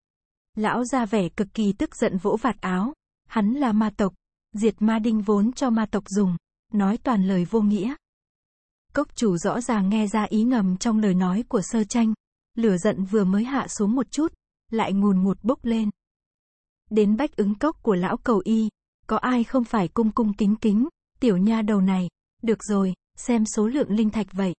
Lão ra vẻ cực kỳ tức giận vỗ vạt áo. Hắn là ma tộc, diệt ma đinh vốn cho ma tộc dùng, nói toàn lời vô nghĩa. Cốc chủ rõ ràng nghe ra ý ngầm trong lời nói của sơ tranh. Lửa giận vừa mới hạ xuống một chút, lại ngùn ngụt bốc lên đến bách ứng cốc của lão cầu y, có ai không phải cung cung kính kính, tiểu nha đầu này, được rồi, xem số lượng linh thạch vậy.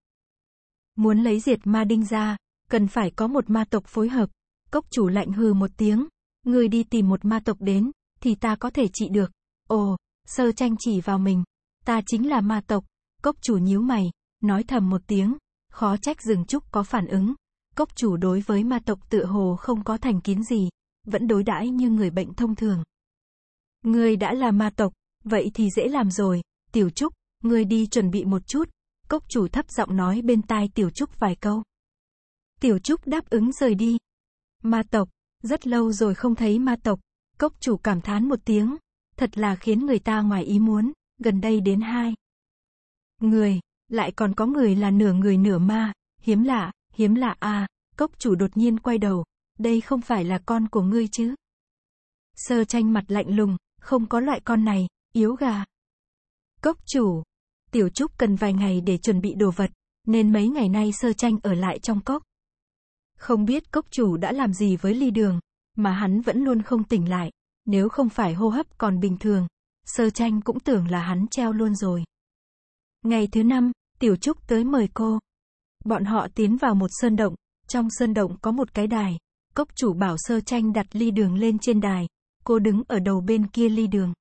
Muốn lấy diệt ma đinh ra, cần phải có một ma tộc phối hợp, cốc chủ lạnh hừ một tiếng, người đi tìm một ma tộc đến, thì ta có thể trị được, ồ, sơ tranh chỉ vào mình, ta chính là ma tộc, cốc chủ nhíu mày, nói thầm một tiếng, khó trách rừng trúc có phản ứng, cốc chủ đối với ma tộc tự hồ không có thành kiến gì vẫn đối đãi như người bệnh thông thường. Ngươi đã là ma tộc, vậy thì dễ làm rồi, Tiểu Trúc, ngươi đi chuẩn bị một chút, cốc chủ thấp giọng nói bên tai Tiểu Trúc vài câu. Tiểu Trúc đáp ứng rời đi. Ma tộc, rất lâu rồi không thấy ma tộc, cốc chủ cảm thán một tiếng, thật là khiến người ta ngoài ý muốn, gần đây đến hai. Người, lại còn có người là nửa người nửa ma, hiếm lạ, hiếm lạ a à, cốc chủ đột nhiên quay đầu, đây không phải là con của ngươi chứ. Sơ tranh mặt lạnh lùng, không có loại con này, yếu gà. Cốc chủ, tiểu trúc cần vài ngày để chuẩn bị đồ vật, nên mấy ngày nay sơ tranh ở lại trong cốc. Không biết cốc chủ đã làm gì với ly đường, mà hắn vẫn luôn không tỉnh lại, nếu không phải hô hấp còn bình thường, sơ tranh cũng tưởng là hắn treo luôn rồi. Ngày thứ năm, tiểu trúc tới mời cô. Bọn họ tiến vào một sơn động, trong sơn động có một cái đài, Cốc chủ bảo sơ tranh đặt ly đường lên trên đài. Cô đứng ở đầu bên kia ly đường.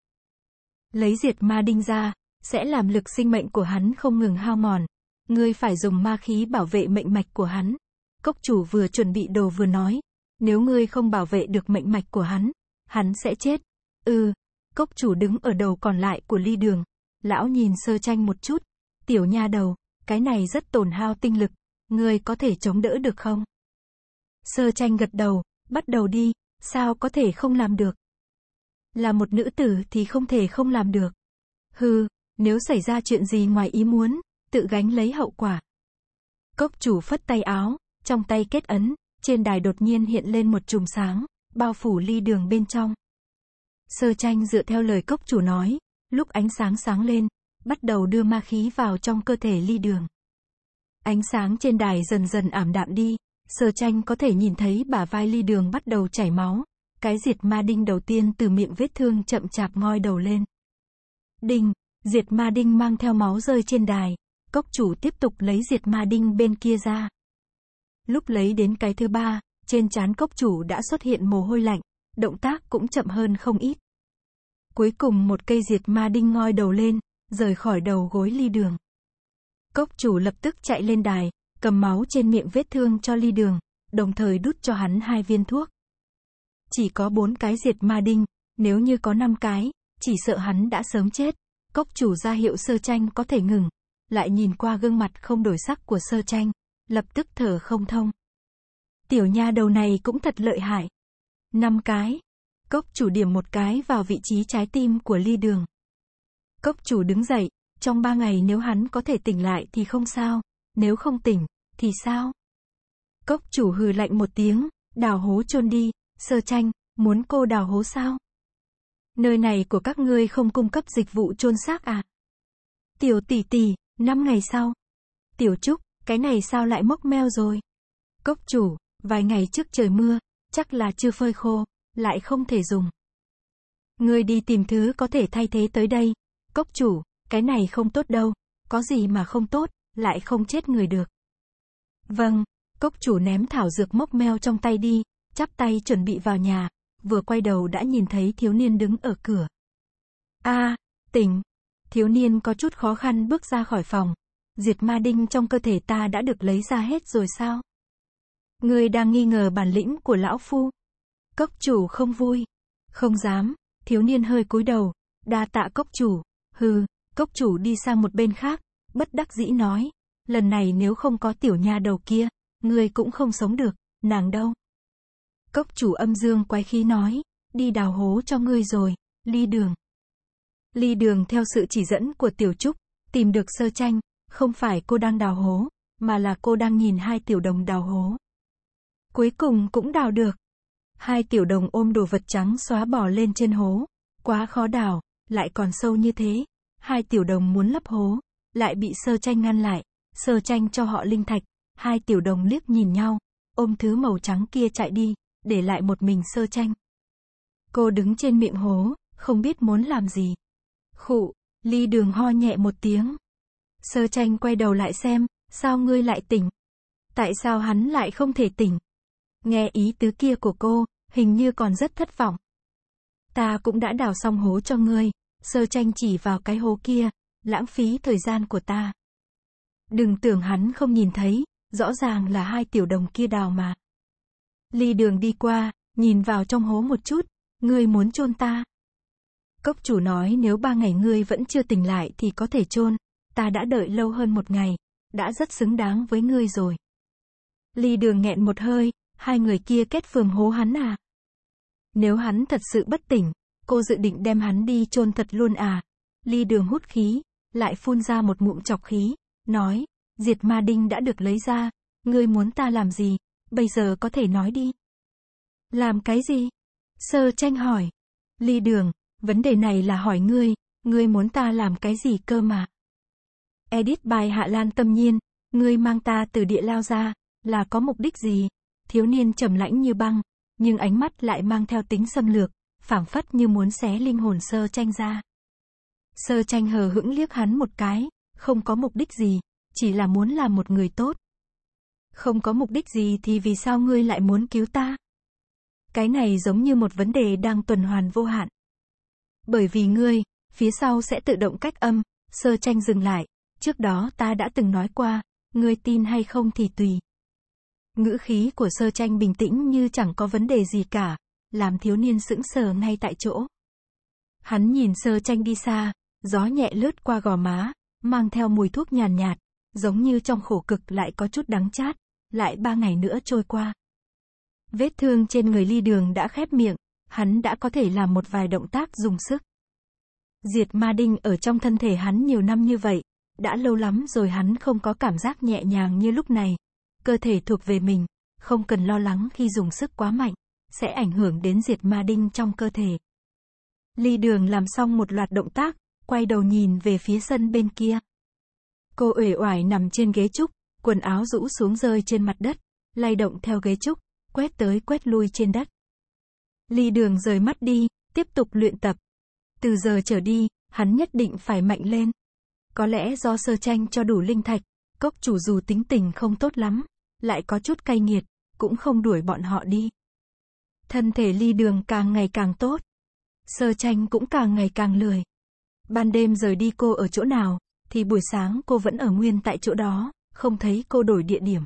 Lấy diệt ma đinh ra, sẽ làm lực sinh mệnh của hắn không ngừng hao mòn. Ngươi phải dùng ma khí bảo vệ mệnh mạch của hắn. Cốc chủ vừa chuẩn bị đồ vừa nói. Nếu ngươi không bảo vệ được mệnh mạch của hắn, hắn sẽ chết. Ừ, cốc chủ đứng ở đầu còn lại của ly đường. Lão nhìn sơ tranh một chút. Tiểu nha đầu, cái này rất tổn hao tinh lực. Ngươi có thể chống đỡ được không? Sơ tranh gật đầu, bắt đầu đi, sao có thể không làm được. Là một nữ tử thì không thể không làm được. Hừ, nếu xảy ra chuyện gì ngoài ý muốn, tự gánh lấy hậu quả. Cốc chủ phất tay áo, trong tay kết ấn, trên đài đột nhiên hiện lên một chùm sáng, bao phủ ly đường bên trong. Sơ tranh dựa theo lời cốc chủ nói, lúc ánh sáng sáng lên, bắt đầu đưa ma khí vào trong cơ thể ly đường. Ánh sáng trên đài dần dần ảm đạm đi, Sơ tranh có thể nhìn thấy bả vai ly đường bắt đầu chảy máu. Cái diệt ma đinh đầu tiên từ miệng vết thương chậm chạp ngoi đầu lên. Đinh, diệt ma đinh mang theo máu rơi trên đài. Cốc chủ tiếp tục lấy diệt ma đinh bên kia ra. Lúc lấy đến cái thứ ba, trên trán cốc chủ đã xuất hiện mồ hôi lạnh, động tác cũng chậm hơn không ít. Cuối cùng một cây diệt ma đinh ngoi đầu lên, rời khỏi đầu gối ly đường. Cốc chủ lập tức chạy lên đài, cầm máu trên miệng vết thương cho ly đường, đồng thời đút cho hắn hai viên thuốc. Chỉ có bốn cái diệt ma đinh, nếu như có năm cái, chỉ sợ hắn đã sớm chết. Cốc chủ ra hiệu sơ tranh có thể ngừng, lại nhìn qua gương mặt không đổi sắc của sơ tranh, lập tức thở không thông. Tiểu nha đầu này cũng thật lợi hại. Năm cái. Cốc chủ điểm một cái vào vị trí trái tim của ly đường. Cốc chủ đứng dậy, trong ba ngày nếu hắn có thể tỉnh lại thì không sao, nếu không tỉnh, thì sao? Cốc chủ hừ lạnh một tiếng, đào hố chôn đi, sơ tranh, muốn cô đào hố sao? Nơi này của các ngươi không cung cấp dịch vụ chôn xác à? Tiểu tỷ tỷ, năm ngày sau. Tiểu Trúc, cái này sao lại mốc meo rồi? Cốc chủ, vài ngày trước trời mưa, chắc là chưa phơi khô, lại không thể dùng. Ngươi đi tìm thứ có thể thay thế tới đây. Cốc chủ, cái này không tốt đâu, có gì mà không tốt, lại không chết người được. Vâng, cốc chủ ném thảo dược mốc meo trong tay đi, chắp tay chuẩn bị vào nhà, vừa quay đầu đã nhìn thấy thiếu niên đứng ở cửa. A, tỉnh. Thiếu niên có chút khó khăn bước ra khỏi phòng. Diệt ma đinh trong cơ thể ta đã được lấy ra hết rồi sao? người đang nghi ngờ bản lĩnh của lão phu. Cốc chủ không vui. Không dám, thiếu niên hơi cúi đầu, đa tạ cốc chủ. Hừ, cốc chủ đi sang một bên khác, bất đắc dĩ nói, lần này nếu không có tiểu nha đầu kia, ngươi cũng không sống được, nàng đâu. Cốc chủ âm dương quay khí nói, đi đào hố cho ngươi rồi, ly đường. Ly đường theo sự chỉ dẫn của tiểu trúc, tìm được sơ tranh, không phải cô đang đào hố, mà là cô đang nhìn hai tiểu đồng đào hố. Cuối cùng cũng đào được. Hai tiểu đồng ôm đồ vật trắng xóa bỏ lên trên hố. Quá khó đào, lại còn sâu như thế. Hai tiểu đồng muốn lấp hố, lại bị sơ tranh ngăn lại sơ tranh cho họ linh thạch, hai tiểu đồng liếc nhìn nhau, ôm thứ màu trắng kia chạy đi, để lại một mình sơ tranh. Cô đứng trên miệng hố, không biết muốn làm gì. Khụ, ly đường ho nhẹ một tiếng. Sơ tranh quay đầu lại xem, sao ngươi lại tỉnh? Tại sao hắn lại không thể tỉnh? Nghe ý tứ kia của cô, hình như còn rất thất vọng. Ta cũng đã đào xong hố cho ngươi, sơ tranh chỉ vào cái hố kia, lãng phí thời gian của ta. Đừng tưởng hắn không nhìn thấy, rõ ràng là hai tiểu đồng kia đào mà. Ly đường đi qua, nhìn vào trong hố một chút, ngươi muốn chôn ta. Cốc chủ nói nếu ba ngày ngươi vẫn chưa tỉnh lại thì có thể chôn, ta đã đợi lâu hơn một ngày, đã rất xứng đáng với ngươi rồi. Ly đường nghẹn một hơi, hai người kia kết phường hố hắn à. Nếu hắn thật sự bất tỉnh, cô dự định đem hắn đi chôn thật luôn à. Ly đường hút khí, lại phun ra một ngụm chọc khí nói, diệt ma đinh đã được lấy ra, ngươi muốn ta làm gì, bây giờ có thể nói đi. Làm cái gì? Sơ tranh hỏi. Ly đường, vấn đề này là hỏi ngươi, ngươi muốn ta làm cái gì cơ mà? Edit bài Hạ Lan tâm nhiên, ngươi mang ta từ địa lao ra, là có mục đích gì? Thiếu niên trầm lãnh như băng, nhưng ánh mắt lại mang theo tính xâm lược, phảng phất như muốn xé linh hồn sơ tranh ra. Sơ tranh hờ hững liếc hắn một cái, không có mục đích gì, chỉ là muốn làm một người tốt. Không có mục đích gì thì vì sao ngươi lại muốn cứu ta? Cái này giống như một vấn đề đang tuần hoàn vô hạn. Bởi vì ngươi, phía sau sẽ tự động cách âm, sơ tranh dừng lại, trước đó ta đã từng nói qua, ngươi tin hay không thì tùy. Ngữ khí của sơ tranh bình tĩnh như chẳng có vấn đề gì cả, làm thiếu niên sững sờ ngay tại chỗ. Hắn nhìn sơ tranh đi xa, gió nhẹ lướt qua gò má, mang theo mùi thuốc nhàn nhạt, nhạt, giống như trong khổ cực lại có chút đắng chát, lại ba ngày nữa trôi qua. Vết thương trên người ly đường đã khép miệng, hắn đã có thể làm một vài động tác dùng sức. Diệt ma đinh ở trong thân thể hắn nhiều năm như vậy, đã lâu lắm rồi hắn không có cảm giác nhẹ nhàng như lúc này. Cơ thể thuộc về mình, không cần lo lắng khi dùng sức quá mạnh, sẽ ảnh hưởng đến diệt ma đinh trong cơ thể. Ly đường làm xong một loạt động tác, quay đầu nhìn về phía sân bên kia. Cô uể oải nằm trên ghế trúc, quần áo rũ xuống rơi trên mặt đất, lay động theo ghế trúc, quét tới quét lui trên đất. Ly đường rời mắt đi, tiếp tục luyện tập. Từ giờ trở đi, hắn nhất định phải mạnh lên. Có lẽ do sơ tranh cho đủ linh thạch, cốc chủ dù tính tình không tốt lắm, lại có chút cay nghiệt, cũng không đuổi bọn họ đi. Thân thể ly đường càng ngày càng tốt. Sơ tranh cũng càng ngày càng lười. Ban đêm rời đi cô ở chỗ nào, thì buổi sáng cô vẫn ở nguyên tại chỗ đó, không thấy cô đổi địa điểm.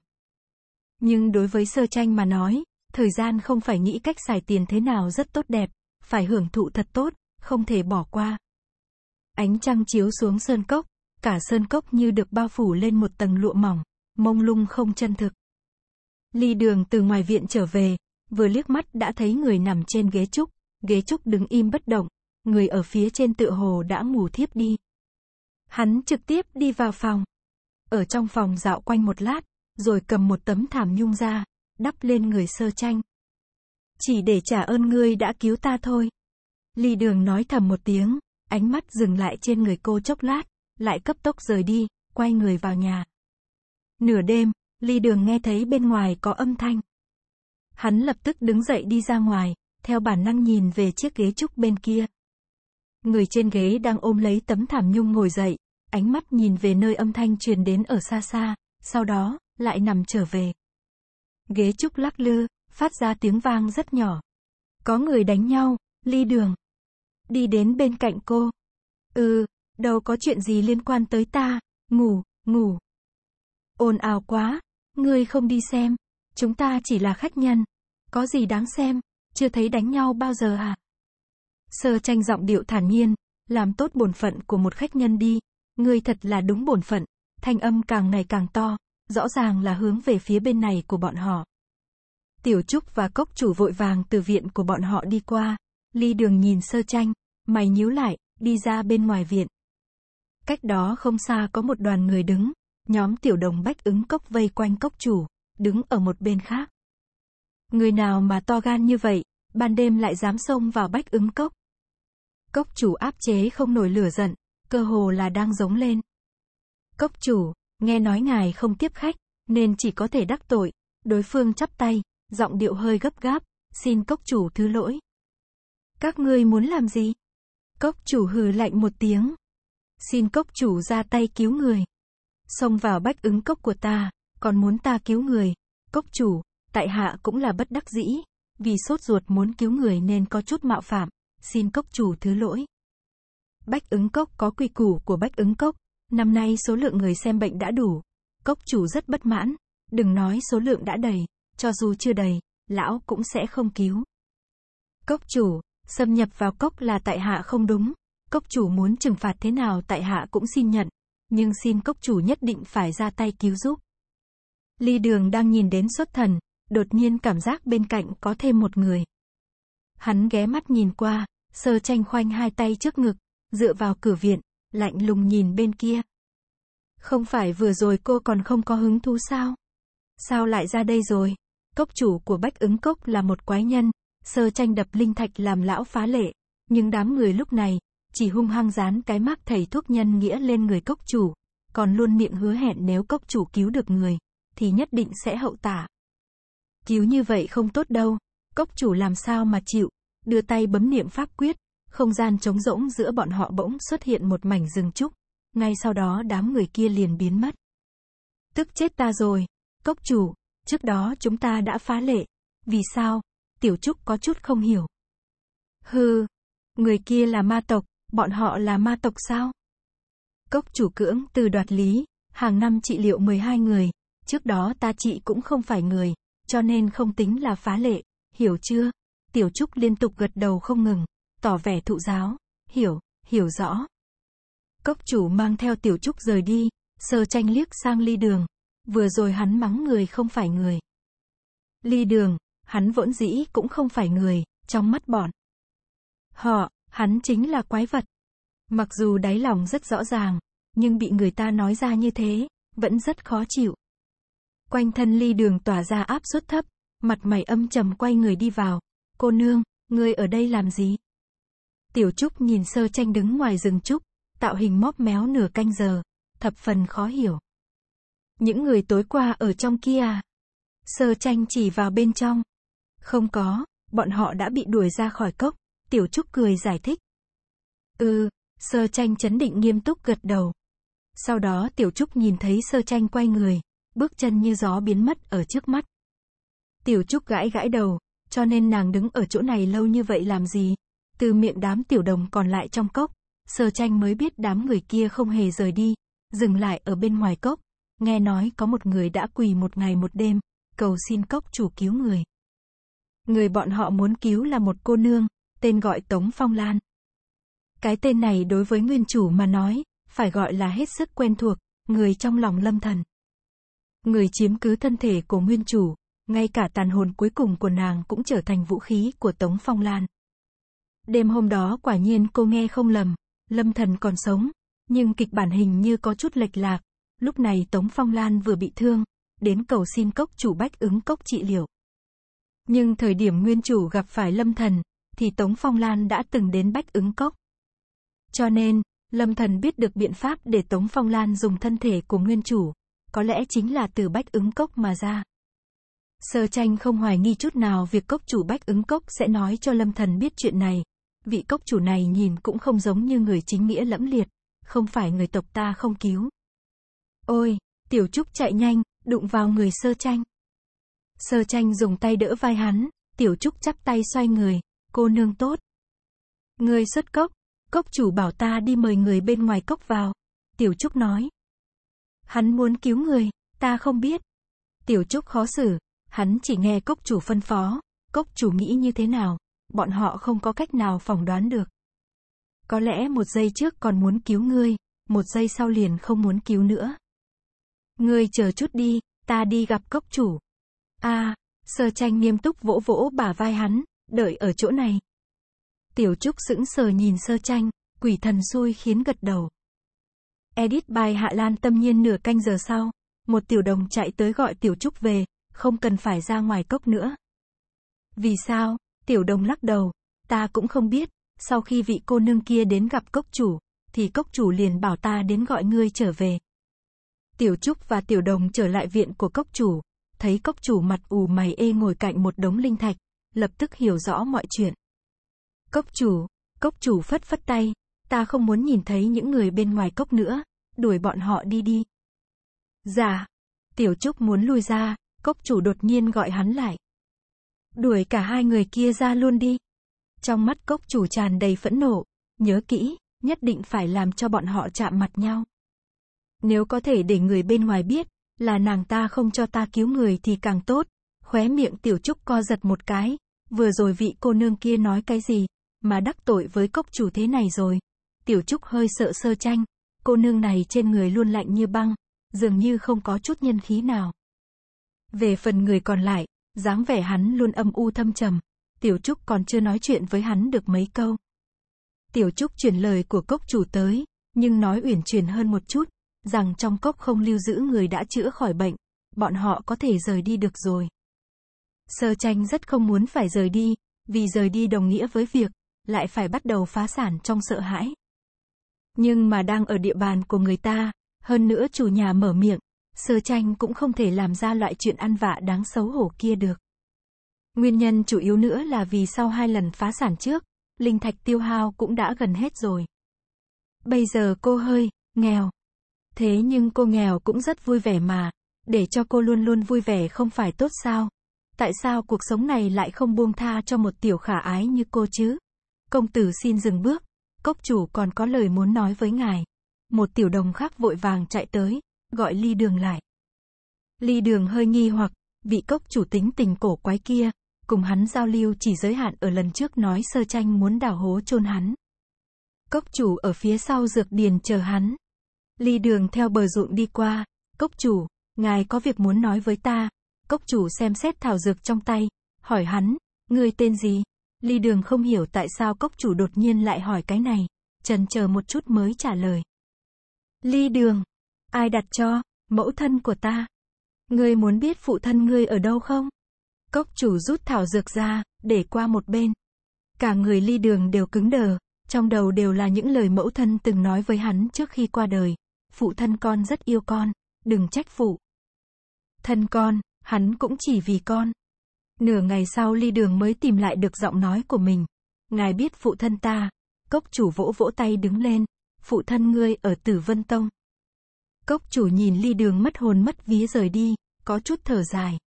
Nhưng đối với sơ tranh mà nói, thời gian không phải nghĩ cách xài tiền thế nào rất tốt đẹp, phải hưởng thụ thật tốt, không thể bỏ qua. Ánh trăng chiếu xuống sơn cốc, cả sơn cốc như được bao phủ lên một tầng lụa mỏng, mông lung không chân thực. Ly đường từ ngoài viện trở về, vừa liếc mắt đã thấy người nằm trên ghế trúc, ghế trúc đứng im bất động, người ở phía trên tựa hồ đã ngủ thiếp đi. Hắn trực tiếp đi vào phòng. Ở trong phòng dạo quanh một lát, rồi cầm một tấm thảm nhung ra, đắp lên người sơ tranh. Chỉ để trả ơn ngươi đã cứu ta thôi. Ly đường nói thầm một tiếng, ánh mắt dừng lại trên người cô chốc lát, lại cấp tốc rời đi, quay người vào nhà. Nửa đêm, ly đường nghe thấy bên ngoài có âm thanh. Hắn lập tức đứng dậy đi ra ngoài, theo bản năng nhìn về chiếc ghế trúc bên kia. Người trên ghế đang ôm lấy tấm thảm nhung ngồi dậy, ánh mắt nhìn về nơi âm thanh truyền đến ở xa xa, sau đó, lại nằm trở về. Ghế trúc lắc lư, phát ra tiếng vang rất nhỏ. Có người đánh nhau, ly đường. Đi đến bên cạnh cô. Ừ, đâu có chuyện gì liên quan tới ta, ngủ, ngủ. Ồn ào quá, ngươi không đi xem, chúng ta chỉ là khách nhân. Có gì đáng xem, chưa thấy đánh nhau bao giờ à? Sơ tranh giọng điệu thản nhiên, làm tốt bổn phận của một khách nhân đi. Ngươi thật là đúng bổn phận. Thanh âm càng ngày càng to, rõ ràng là hướng về phía bên này của bọn họ. Tiểu Trúc và cốc chủ vội vàng từ viện của bọn họ đi qua. Ly đường nhìn sơ tranh, mày nhíu lại, đi ra bên ngoài viện. Cách đó không xa có một đoàn người đứng, nhóm tiểu đồng bách ứng cốc vây quanh cốc chủ, đứng ở một bên khác. Người nào mà to gan như vậy, ban đêm lại dám xông vào bách ứng cốc. Cốc chủ áp chế không nổi lửa giận, cơ hồ là đang giống lên. Cốc chủ, nghe nói ngài không tiếp khách, nên chỉ có thể đắc tội, đối phương chắp tay, giọng điệu hơi gấp gáp, xin cốc chủ thứ lỗi. Các ngươi muốn làm gì? Cốc chủ hừ lạnh một tiếng. Xin cốc chủ ra tay cứu người. Xông vào bách ứng cốc của ta, còn muốn ta cứu người. Cốc chủ, tại hạ cũng là bất đắc dĩ vì sốt ruột muốn cứu người nên có chút mạo phạm, xin cốc chủ thứ lỗi. Bách ứng cốc có quy củ của bách ứng cốc, năm nay số lượng người xem bệnh đã đủ, cốc chủ rất bất mãn, đừng nói số lượng đã đầy, cho dù chưa đầy, lão cũng sẽ không cứu. Cốc chủ, xâm nhập vào cốc là tại hạ không đúng, cốc chủ muốn trừng phạt thế nào tại hạ cũng xin nhận, nhưng xin cốc chủ nhất định phải ra tay cứu giúp. Ly Đường đang nhìn đến xuất thần, đột nhiên cảm giác bên cạnh có thêm một người. Hắn ghé mắt nhìn qua, sơ tranh khoanh hai tay trước ngực, dựa vào cửa viện, lạnh lùng nhìn bên kia. Không phải vừa rồi cô còn không có hứng thú sao? Sao lại ra đây rồi? Cốc chủ của Bách ứng cốc là một quái nhân, sơ tranh đập linh thạch làm lão phá lệ, nhưng đám người lúc này, chỉ hung hăng dán cái mắt thầy thuốc nhân nghĩa lên người cốc chủ, còn luôn miệng hứa hẹn nếu cốc chủ cứu được người, thì nhất định sẽ hậu tả cứu như vậy không tốt đâu, cốc chủ làm sao mà chịu, đưa tay bấm niệm pháp quyết, không gian trống rỗng giữa bọn họ bỗng xuất hiện một mảnh rừng trúc, ngay sau đó đám người kia liền biến mất. Tức chết ta rồi, cốc chủ, trước đó chúng ta đã phá lệ, vì sao, tiểu trúc có chút không hiểu. Hừ, người kia là ma tộc, bọn họ là ma tộc sao? Cốc chủ cưỡng từ đoạt lý, hàng năm trị liệu 12 người, trước đó ta trị cũng không phải người, cho nên không tính là phá lệ, hiểu chưa? Tiểu Trúc liên tục gật đầu không ngừng, tỏ vẻ thụ giáo, hiểu, hiểu rõ. Cốc chủ mang theo Tiểu Trúc rời đi, sơ tranh liếc sang ly đường, vừa rồi hắn mắng người không phải người. Ly đường, hắn vỗn dĩ cũng không phải người, trong mắt bọn. Họ, hắn chính là quái vật. Mặc dù đáy lòng rất rõ ràng, nhưng bị người ta nói ra như thế, vẫn rất khó chịu. Quanh thân ly đường tỏa ra áp suất thấp, mặt mày âm trầm quay người đi vào. Cô nương, ngươi ở đây làm gì? Tiểu Trúc nhìn sơ tranh đứng ngoài rừng Trúc, tạo hình móp méo nửa canh giờ, thập phần khó hiểu. Những người tối qua ở trong kia à? Sơ tranh chỉ vào bên trong. Không có, bọn họ đã bị đuổi ra khỏi cốc, Tiểu Trúc cười giải thích. Ừ, sơ tranh chấn định nghiêm túc gật đầu. Sau đó Tiểu Trúc nhìn thấy sơ tranh quay người, bước chân như gió biến mất ở trước mắt. Tiểu Trúc gãi gãi đầu, cho nên nàng đứng ở chỗ này lâu như vậy làm gì? Từ miệng đám tiểu đồng còn lại trong cốc, sơ tranh mới biết đám người kia không hề rời đi, dừng lại ở bên ngoài cốc. Nghe nói có một người đã quỳ một ngày một đêm, cầu xin cốc chủ cứu người. Người bọn họ muốn cứu là một cô nương, tên gọi Tống Phong Lan. Cái tên này đối với nguyên chủ mà nói, phải gọi là hết sức quen thuộc, người trong lòng lâm thần người chiếm cứ thân thể của nguyên chủ, ngay cả tàn hồn cuối cùng của nàng cũng trở thành vũ khí của Tống Phong Lan. Đêm hôm đó quả nhiên cô nghe không lầm, Lâm Thần còn sống, nhưng kịch bản hình như có chút lệch lạc, lúc này Tống Phong Lan vừa bị thương, đến cầu xin cốc chủ bách ứng cốc trị liệu. Nhưng thời điểm nguyên chủ gặp phải Lâm Thần, thì Tống Phong Lan đã từng đến bách ứng cốc. Cho nên, Lâm Thần biết được biện pháp để Tống Phong Lan dùng thân thể của nguyên chủ, có lẽ chính là từ bách ứng cốc mà ra. Sơ tranh không hoài nghi chút nào việc cốc chủ bách ứng cốc sẽ nói cho lâm thần biết chuyện này. Vị cốc chủ này nhìn cũng không giống như người chính nghĩa lẫm liệt, không phải người tộc ta không cứu. Ôi, tiểu trúc chạy nhanh, đụng vào người sơ tranh. Sơ tranh dùng tay đỡ vai hắn, tiểu trúc chắp tay xoay người, cô nương tốt. Người xuất cốc, cốc chủ bảo ta đi mời người bên ngoài cốc vào. Tiểu trúc nói. Hắn muốn cứu người, ta không biết. Tiểu Trúc khó xử, hắn chỉ nghe cốc chủ phân phó, cốc chủ nghĩ như thế nào, bọn họ không có cách nào phỏng đoán được. Có lẽ một giây trước còn muốn cứu ngươi, một giây sau liền không muốn cứu nữa. Ngươi chờ chút đi, ta đi gặp cốc chủ. a à, sơ tranh nghiêm túc vỗ vỗ bả vai hắn, đợi ở chỗ này. Tiểu Trúc sững sờ nhìn sơ tranh, quỷ thần xui khiến gật đầu. Edit bài Hạ Lan tâm nhiên nửa canh giờ sau, một tiểu đồng chạy tới gọi tiểu trúc về, không cần phải ra ngoài cốc nữa. Vì sao? Tiểu đồng lắc đầu, ta cũng không biết, sau khi vị cô nương kia đến gặp cốc chủ, thì cốc chủ liền bảo ta đến gọi ngươi trở về. Tiểu trúc và tiểu đồng trở lại viện của cốc chủ, thấy cốc chủ mặt ù mày ê ngồi cạnh một đống linh thạch, lập tức hiểu rõ mọi chuyện. Cốc chủ, cốc chủ phất phất tay, ta không muốn nhìn thấy những người bên ngoài cốc nữa, đuổi bọn họ đi đi. Dạ. Tiểu Trúc muốn lui ra, cốc chủ đột nhiên gọi hắn lại. Đuổi cả hai người kia ra luôn đi. Trong mắt cốc chủ tràn đầy phẫn nộ, nhớ kỹ, nhất định phải làm cho bọn họ chạm mặt nhau. Nếu có thể để người bên ngoài biết, là nàng ta không cho ta cứu người thì càng tốt. Khóe miệng tiểu trúc co giật một cái, vừa rồi vị cô nương kia nói cái gì, mà đắc tội với cốc chủ thế này rồi. Tiểu Trúc hơi sợ sơ tranh, cô nương này trên người luôn lạnh như băng, dường như không có chút nhân khí nào. Về phần người còn lại, dáng vẻ hắn luôn âm u thâm trầm, Tiểu Trúc còn chưa nói chuyện với hắn được mấy câu. Tiểu Trúc chuyển lời của cốc chủ tới, nhưng nói uyển chuyển hơn một chút, rằng trong cốc không lưu giữ người đã chữa khỏi bệnh, bọn họ có thể rời đi được rồi. Sơ tranh rất không muốn phải rời đi, vì rời đi đồng nghĩa với việc, lại phải bắt đầu phá sản trong sợ hãi. Nhưng mà đang ở địa bàn của người ta, hơn nữa chủ nhà mở miệng, sơ tranh cũng không thể làm ra loại chuyện ăn vạ đáng xấu hổ kia được. Nguyên nhân chủ yếu nữa là vì sau hai lần phá sản trước, linh thạch tiêu hao cũng đã gần hết rồi. Bây giờ cô hơi, nghèo. Thế nhưng cô nghèo cũng rất vui vẻ mà, để cho cô luôn luôn vui vẻ không phải tốt sao? Tại sao cuộc sống này lại không buông tha cho một tiểu khả ái như cô chứ? Công tử xin dừng bước, cốc chủ còn có lời muốn nói với ngài. Một tiểu đồng khác vội vàng chạy tới, gọi ly đường lại. Ly đường hơi nghi hoặc, vị cốc chủ tính tình cổ quái kia, cùng hắn giao lưu chỉ giới hạn ở lần trước nói sơ tranh muốn đào hố chôn hắn. Cốc chủ ở phía sau dược điền chờ hắn. Ly đường theo bờ ruộng đi qua, cốc chủ, ngài có việc muốn nói với ta. Cốc chủ xem xét thảo dược trong tay, hỏi hắn, người tên gì? Ly Đường không hiểu tại sao cốc chủ đột nhiên lại hỏi cái này, trần chờ một chút mới trả lời. Ly Đường, ai đặt cho, mẫu thân của ta? Ngươi muốn biết phụ thân ngươi ở đâu không? Cốc chủ rút thảo dược ra, để qua một bên. Cả người Ly Đường đều cứng đờ, trong đầu đều là những lời mẫu thân từng nói với hắn trước khi qua đời. Phụ thân con rất yêu con, đừng trách phụ. Thân con, hắn cũng chỉ vì con. Nửa ngày sau ly đường mới tìm lại được giọng nói của mình. Ngài biết phụ thân ta. Cốc chủ vỗ vỗ tay đứng lên. Phụ thân ngươi ở tử vân tông. Cốc chủ nhìn ly đường mất hồn mất vía rời đi, có chút thở dài.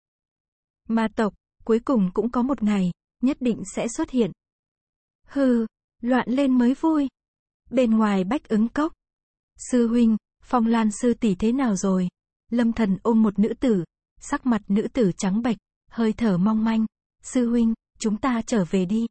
Ma tộc, cuối cùng cũng có một ngày, nhất định sẽ xuất hiện. Hừ, loạn lên mới vui. Bên ngoài bách ứng cốc. Sư huynh, phong lan sư tỷ thế nào rồi? Lâm thần ôm một nữ tử, sắc mặt nữ tử trắng bệch, hơi thở mong manh. Sư huynh, chúng ta trở về đi.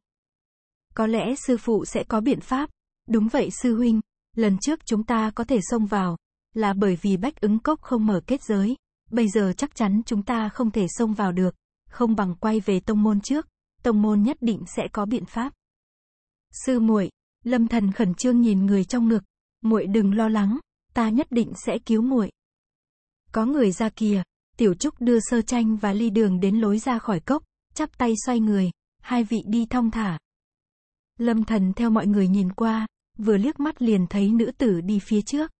Có lẽ sư phụ sẽ có biện pháp. Đúng vậy sư huynh, lần trước chúng ta có thể xông vào, là bởi vì bách ứng cốc không mở kết giới. Bây giờ chắc chắn chúng ta không thể xông vào được, không bằng quay về tông môn trước, tông môn nhất định sẽ có biện pháp. Sư muội, Lâm Thần khẩn trương nhìn người trong ngực, muội đừng lo lắng, ta nhất định sẽ cứu muội. Có người ra kìa, Tiểu Trúc đưa sơ tranh và ly đường đến lối ra khỏi cốc, chắp tay xoay người, hai vị đi thong thả. Lâm thần theo mọi người nhìn qua, vừa liếc mắt liền thấy nữ tử đi phía trước.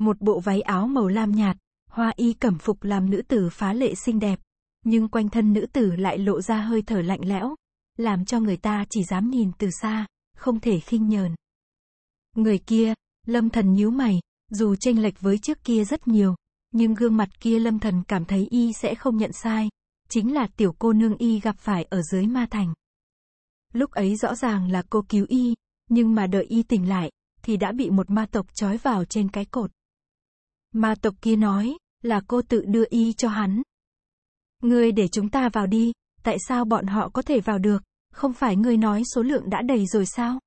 Một bộ váy áo màu lam nhạt, hoa y cẩm phục làm nữ tử phá lệ xinh đẹp, nhưng quanh thân nữ tử lại lộ ra hơi thở lạnh lẽo, làm cho người ta chỉ dám nhìn từ xa, không thể khinh nhờn. Người kia, lâm thần nhíu mày, dù tranh lệch với trước kia rất nhiều, nhưng gương mặt kia lâm thần cảm thấy y sẽ không nhận sai, chính là tiểu cô nương y gặp phải ở dưới ma thành. Lúc ấy rõ ràng là cô cứu y, nhưng mà đợi y tỉnh lại, thì đã bị một ma tộc trói vào trên cái cột. Ma tộc kia nói, là cô tự đưa y cho hắn. Ngươi để chúng ta vào đi, tại sao bọn họ có thể vào được, không phải ngươi nói số lượng đã đầy rồi sao?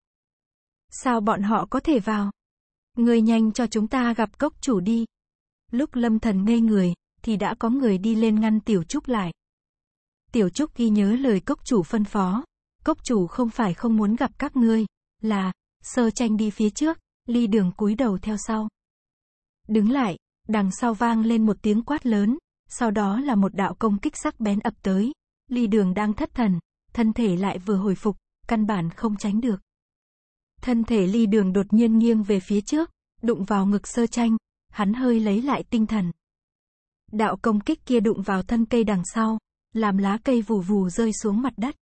Sao bọn họ có thể vào? Ngươi nhanh cho chúng ta gặp cốc chủ đi. Lúc lâm thần ngây người, thì đã có người đi lên ngăn Tiểu Trúc lại. Tiểu Trúc ghi nhớ lời cốc chủ phân phó. Cốc chủ không phải không muốn gặp các ngươi, là, sơ tranh đi phía trước, ly đường cúi đầu theo sau. Đứng lại, đằng sau vang lên một tiếng quát lớn, sau đó là một đạo công kích sắc bén ập tới. Ly đường đang thất thần, thân thể lại vừa hồi phục, căn bản không tránh được. Thân thể ly đường đột nhiên nghiêng về phía trước, đụng vào ngực sơ tranh, hắn hơi lấy lại tinh thần. Đạo công kích kia đụng vào thân cây đằng sau, làm lá cây vù vù rơi xuống mặt đất.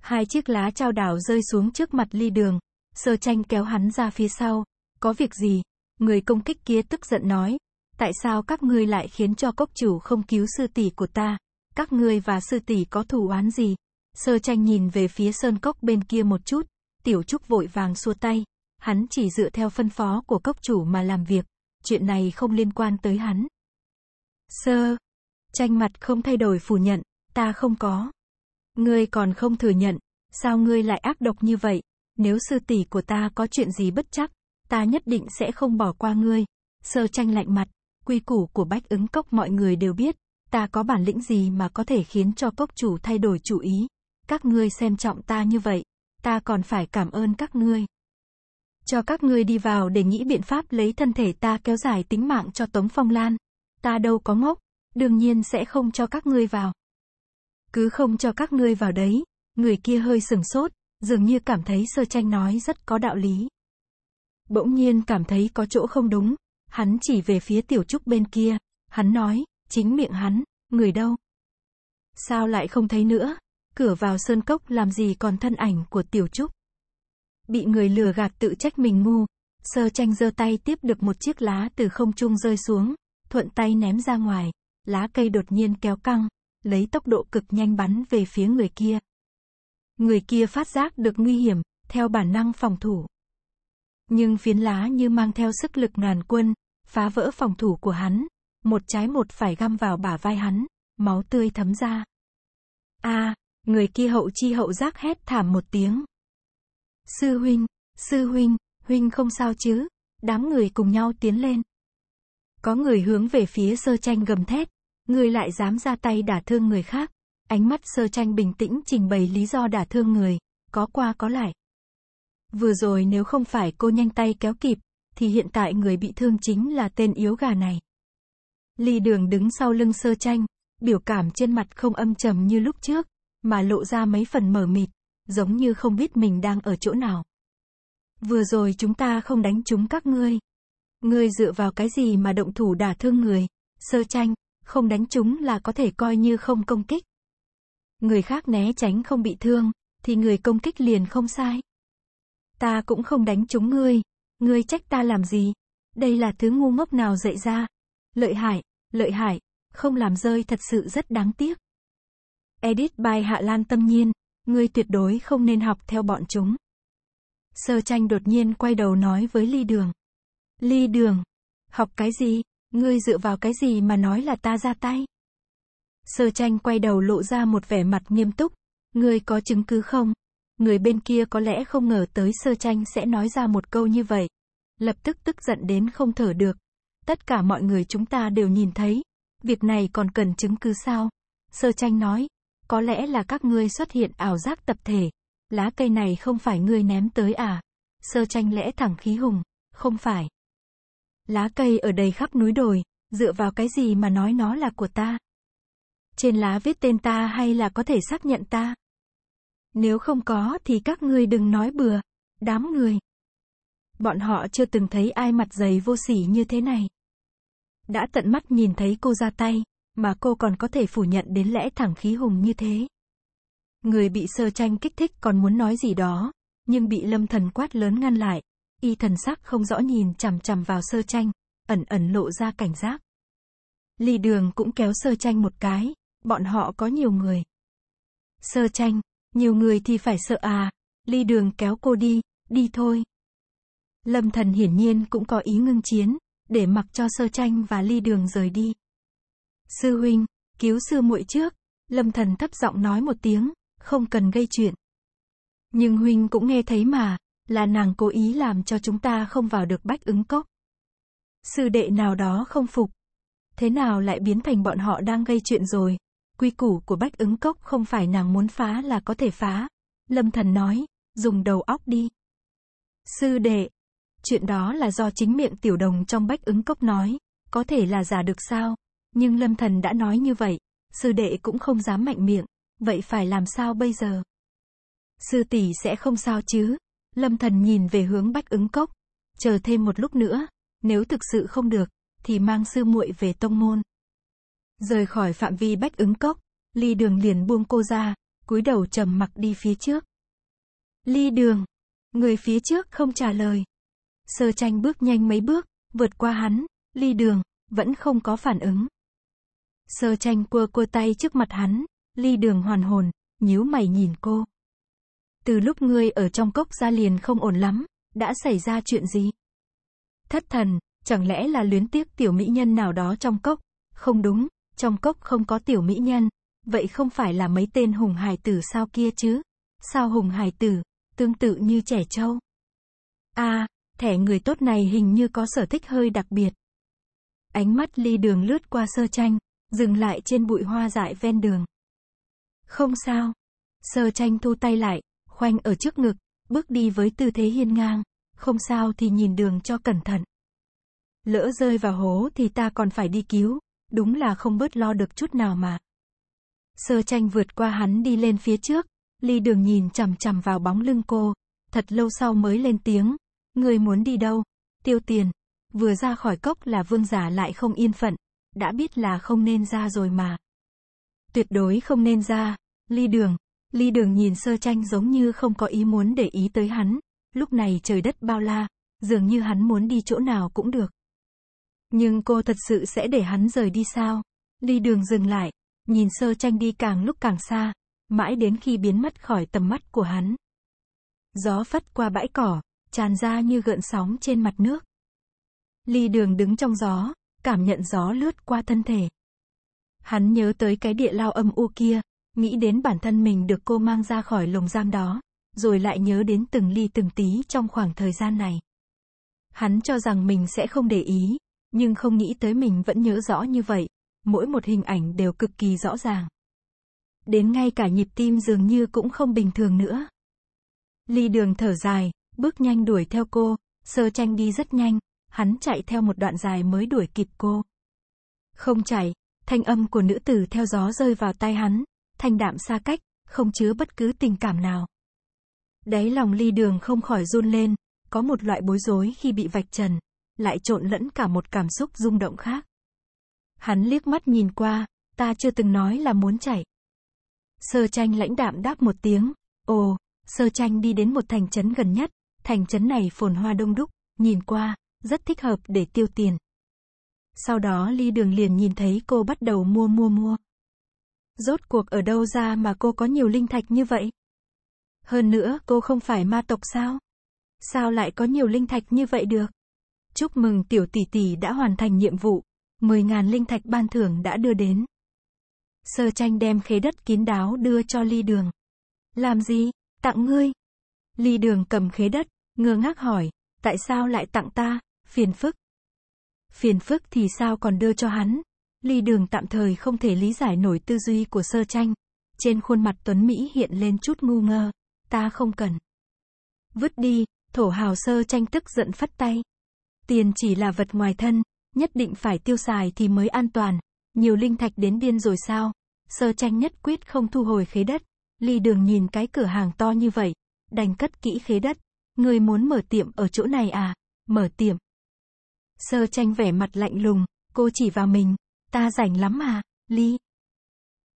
Hai chiếc lá trao đảo rơi xuống trước mặt ly đường, sơ tranh kéo hắn ra phía sau, có việc gì? Người công kích kia tức giận nói, tại sao các ngươi lại khiến cho cốc chủ không cứu sư tỷ của ta? Các ngươi và sư tỷ có thù oán gì? Sơ tranh nhìn về phía sơn cốc bên kia một chút, tiểu trúc vội vàng xua tay, hắn chỉ dựa theo phân phó của cốc chủ mà làm việc chuyện này không liên quan tới hắn. Sơ, tranh mặt không thay đổi phủ nhận, ta không có. Ngươi còn không thừa nhận, sao ngươi lại ác độc như vậy? Nếu sư tỷ của ta có chuyện gì bất chắc, ta nhất định sẽ không bỏ qua ngươi. Sơ tranh lạnh mặt, quy củ của bách ứng cốc mọi người đều biết, ta có bản lĩnh gì mà có thể khiến cho cốc chủ thay đổi chủ ý. Các ngươi xem trọng ta như vậy, ta còn phải cảm ơn các ngươi. Cho các ngươi đi vào để nghĩ biện pháp lấy thân thể ta kéo dài tính mạng cho Tống Phong Lan. Ta đâu có ngốc, đương nhiên sẽ không cho các ngươi vào. Cứ không cho các ngươi vào đấy, người kia hơi sừng sốt, dường như cảm thấy sơ tranh nói rất có đạo lý. Bỗng nhiên cảm thấy có chỗ không đúng, hắn chỉ về phía tiểu trúc bên kia, hắn nói, chính miệng hắn, người đâu? Sao lại không thấy nữa? Cửa vào sơn cốc làm gì còn thân ảnh của tiểu trúc? bị người lừa gạt tự trách mình ngu. Sơ tranh giơ tay tiếp được một chiếc lá từ không trung rơi xuống, thuận tay ném ra ngoài, lá cây đột nhiên kéo căng, lấy tốc độ cực nhanh bắn về phía người kia. Người kia phát giác được nguy hiểm, theo bản năng phòng thủ. Nhưng phiến lá như mang theo sức lực ngàn quân, phá vỡ phòng thủ của hắn, một trái một phải găm vào bả vai hắn, máu tươi thấm ra. A, à, người kia hậu chi hậu giác hét thảm một tiếng. Sư huynh, sư huynh, huynh không sao chứ? Đám người cùng nhau tiến lên. Có người hướng về phía sơ tranh gầm thét, người lại dám ra tay đả thương người khác. Ánh mắt sơ tranh bình tĩnh trình bày lý do đả thương người, có qua có lại. Vừa rồi nếu không phải cô nhanh tay kéo kịp, thì hiện tại người bị thương chính là tên yếu gà này. Ly đường đứng sau lưng sơ tranh, biểu cảm trên mặt không âm trầm như lúc trước, mà lộ ra mấy phần mở mịt, giống như không biết mình đang ở chỗ nào. Vừa rồi chúng ta không đánh chúng các ngươi. Ngươi dựa vào cái gì mà động thủ đả thương người? Sơ tranh, không đánh chúng là có thể coi như không công kích. Người khác né tránh không bị thương, thì người công kích liền không sai. Ta cũng không đánh chúng ngươi, ngươi trách ta làm gì? Đây là thứ ngu ngốc nào dạy ra? Lợi hại, lợi hại, không làm rơi thật sự rất đáng tiếc. Edit by Hạ Lan Tâm Nhiên ngươi tuyệt đối không nên học theo bọn chúng. Sơ tranh đột nhiên quay đầu nói với ly đường. Ly đường, học cái gì, ngươi dựa vào cái gì mà nói là ta ra tay? Sơ tranh quay đầu lộ ra một vẻ mặt nghiêm túc. Ngươi có chứng cứ không? Người bên kia có lẽ không ngờ tới sơ tranh sẽ nói ra một câu như vậy. Lập tức tức giận đến không thở được. Tất cả mọi người chúng ta đều nhìn thấy. Việc này còn cần chứng cứ sao? Sơ tranh nói, có lẽ là các ngươi xuất hiện ảo giác tập thể. Lá cây này không phải ngươi ném tới à? Sơ tranh lẽ thẳng khí hùng. Không phải. Lá cây ở đầy khắp núi đồi, dựa vào cái gì mà nói nó là của ta? Trên lá viết tên ta hay là có thể xác nhận ta? Nếu không có thì các ngươi đừng nói bừa. Đám người. Bọn họ chưa từng thấy ai mặt dày vô sỉ như thế này. Đã tận mắt nhìn thấy cô ra tay, mà cô còn có thể phủ nhận đến lẽ thẳng khí hùng như thế. Người bị sơ tranh kích thích còn muốn nói gì đó, nhưng bị lâm thần quát lớn ngăn lại. Y thần sắc không rõ nhìn chằm chằm vào sơ tranh, ẩn ẩn lộ ra cảnh giác. Ly đường cũng kéo sơ tranh một cái, bọn họ có nhiều người. Sơ tranh, nhiều người thì phải sợ à, ly đường kéo cô đi, đi thôi. Lâm thần hiển nhiên cũng có ý ngưng chiến, để mặc cho sơ tranh và ly đường rời đi. Sư huynh, cứu sư muội trước. Lâm thần thấp giọng nói một tiếng, không cần gây chuyện. Nhưng huynh cũng nghe thấy mà, là nàng cố ý làm cho chúng ta không vào được bách ứng cốc. Sư đệ nào đó không phục. Thế nào lại biến thành bọn họ đang gây chuyện rồi? Quy củ của bách ứng cốc không phải nàng muốn phá là có thể phá. Lâm thần nói, dùng đầu óc đi. Sư đệ, chuyện đó là do chính miệng tiểu đồng trong bách ứng cốc nói, có thể là giả được sao? Nhưng Lâm Thần đã nói như vậy, sư đệ cũng không dám mạnh miệng, vậy phải làm sao bây giờ? Sư tỷ sẽ không sao chứ? Lâm Thần nhìn về hướng Bách ứng cốc, chờ thêm một lúc nữa, nếu thực sự không được, thì mang sư muội về tông môn. Rời khỏi phạm vi Bách ứng cốc, Ly Đường liền buông cô ra, cúi đầu trầm mặc đi phía trước. Ly Đường, người phía trước không trả lời. Sơ tranh bước nhanh mấy bước, vượt qua hắn, Ly Đường, vẫn không có phản ứng. Sơ tranh cua cua tay trước mặt hắn, ly đường hoàn hồn, nhíu mày nhìn cô. Từ lúc ngươi ở trong cốc ra liền không ổn lắm, đã xảy ra chuyện gì? Thất thần, chẳng lẽ là luyến tiếc tiểu mỹ nhân nào đó trong cốc? Không đúng, trong cốc không có tiểu mỹ nhân, vậy không phải là mấy tên hùng hài tử sao kia chứ? Sao hùng hài tử, tương tự như trẻ trâu? a à, thẻ người tốt này hình như có sở thích hơi đặc biệt. Ánh mắt ly đường lướt qua sơ tranh, dừng lại trên bụi hoa dại ven đường. Không sao. Sơ tranh thu tay lại, khoanh ở trước ngực, bước đi với tư thế hiên ngang, không sao thì nhìn đường cho cẩn thận. Lỡ rơi vào hố thì ta còn phải đi cứu, đúng là không bớt lo được chút nào mà. Sơ tranh vượt qua hắn đi lên phía trước, ly đường nhìn chằm chằm vào bóng lưng cô, thật lâu sau mới lên tiếng, người muốn đi đâu, tiêu tiền, vừa ra khỏi cốc là vương giả lại không yên phận, đã biết là không nên ra rồi mà. Tuyệt đối không nên ra, ly đường, ly đường nhìn sơ tranh giống như không có ý muốn để ý tới hắn, lúc này trời đất bao la, dường như hắn muốn đi chỗ nào cũng được. Nhưng cô thật sự sẽ để hắn rời đi sao? Ly đường dừng lại, nhìn sơ tranh đi càng lúc càng xa, mãi đến khi biến mất khỏi tầm mắt của hắn. Gió phất qua bãi cỏ, tràn ra như gợn sóng trên mặt nước. Ly đường đứng trong gió, cảm nhận gió lướt qua thân thể. Hắn nhớ tới cái địa lao âm u kia, nghĩ đến bản thân mình được cô mang ra khỏi lồng giam đó, rồi lại nhớ đến từng ly từng tí trong khoảng thời gian này. Hắn cho rằng mình sẽ không để ý, nhưng không nghĩ tới mình vẫn nhớ rõ như vậy, mỗi một hình ảnh đều cực kỳ rõ ràng. Đến ngay cả nhịp tim dường như cũng không bình thường nữa. Ly đường thở dài, bước nhanh đuổi theo cô, sơ tranh đi rất nhanh, hắn chạy theo một đoạn dài mới đuổi kịp cô. Không chạy, thanh âm của nữ tử theo gió rơi vào tai hắn, thanh đạm xa cách, không chứa bất cứ tình cảm nào. Đáy lòng ly đường không khỏi run lên, có một loại bối rối khi bị vạch trần, lại trộn lẫn cả một cảm xúc rung động khác. Hắn liếc mắt nhìn qua, ta chưa từng nói là muốn chạy. Sơ tranh lãnh đạm đáp một tiếng, ồ, sơ tranh đi đến một thành trấn gần nhất, thành trấn này phồn hoa đông đúc, nhìn qua, rất thích hợp để tiêu tiền. Sau đó ly đường liền nhìn thấy cô bắt đầu mua mua mua. Rốt cuộc ở đâu ra mà cô có nhiều linh thạch như vậy? Hơn nữa, cô không phải ma tộc sao? Sao lại có nhiều linh thạch như vậy được? Chúc mừng tiểu tỷ tỷ đã hoàn thành nhiệm vụ. 10.000 linh thạch ban thưởng đã đưa đến. Sơ tranh đem khế đất kín đáo đưa cho ly đường. Làm gì? Tặng ngươi. Ly đường cầm khế đất, ngơ ngác hỏi, tại sao lại tặng ta? phiền phức. Phiền phức thì sao còn đưa cho hắn? Ly đường tạm thời không thể lý giải nổi tư duy của sơ tranh. Trên khuôn mặt Tuấn Mỹ hiện lên chút ngu ngơ. Ta không cần. Vứt đi, thổ hào sơ tranh tức giận phất tay. Tiền chỉ là vật ngoài thân, nhất định phải tiêu xài thì mới an toàn. Nhiều linh thạch đến điên rồi sao? Sơ tranh nhất quyết không thu hồi khế đất. Ly đường nhìn cái cửa hàng to như vậy. Đành cất kỹ khế đất. Người muốn mở tiệm ở chỗ này à? Mở tiệm, Sơ tranh vẻ mặt lạnh lùng, cô chỉ vào mình, ta rảnh lắm mà, Ly.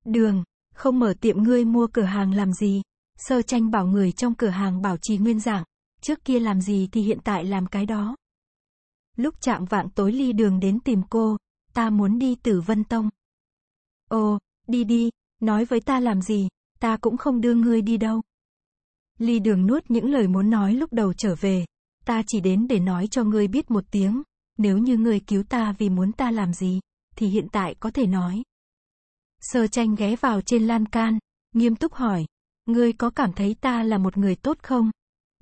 Đường, không mở tiệm ngươi mua cửa hàng làm gì. Sơ tranh bảo người trong cửa hàng bảo trì nguyên dạng, trước kia làm gì thì hiện tại làm cái đó. Lúc chạm vạng tối ly đường đến tìm cô, ta muốn đi tử vân tông. Ồ, đi đi, nói với ta làm gì, ta cũng không đưa ngươi đi đâu. Ly đường nuốt những lời muốn nói lúc đầu trở về, ta chỉ đến để nói cho ngươi biết một tiếng, nếu như người cứu ta vì muốn ta làm gì, thì hiện tại có thể nói. Sơ tranh ghé vào trên lan can, nghiêm túc hỏi. Ngươi có cảm thấy ta là một người tốt không?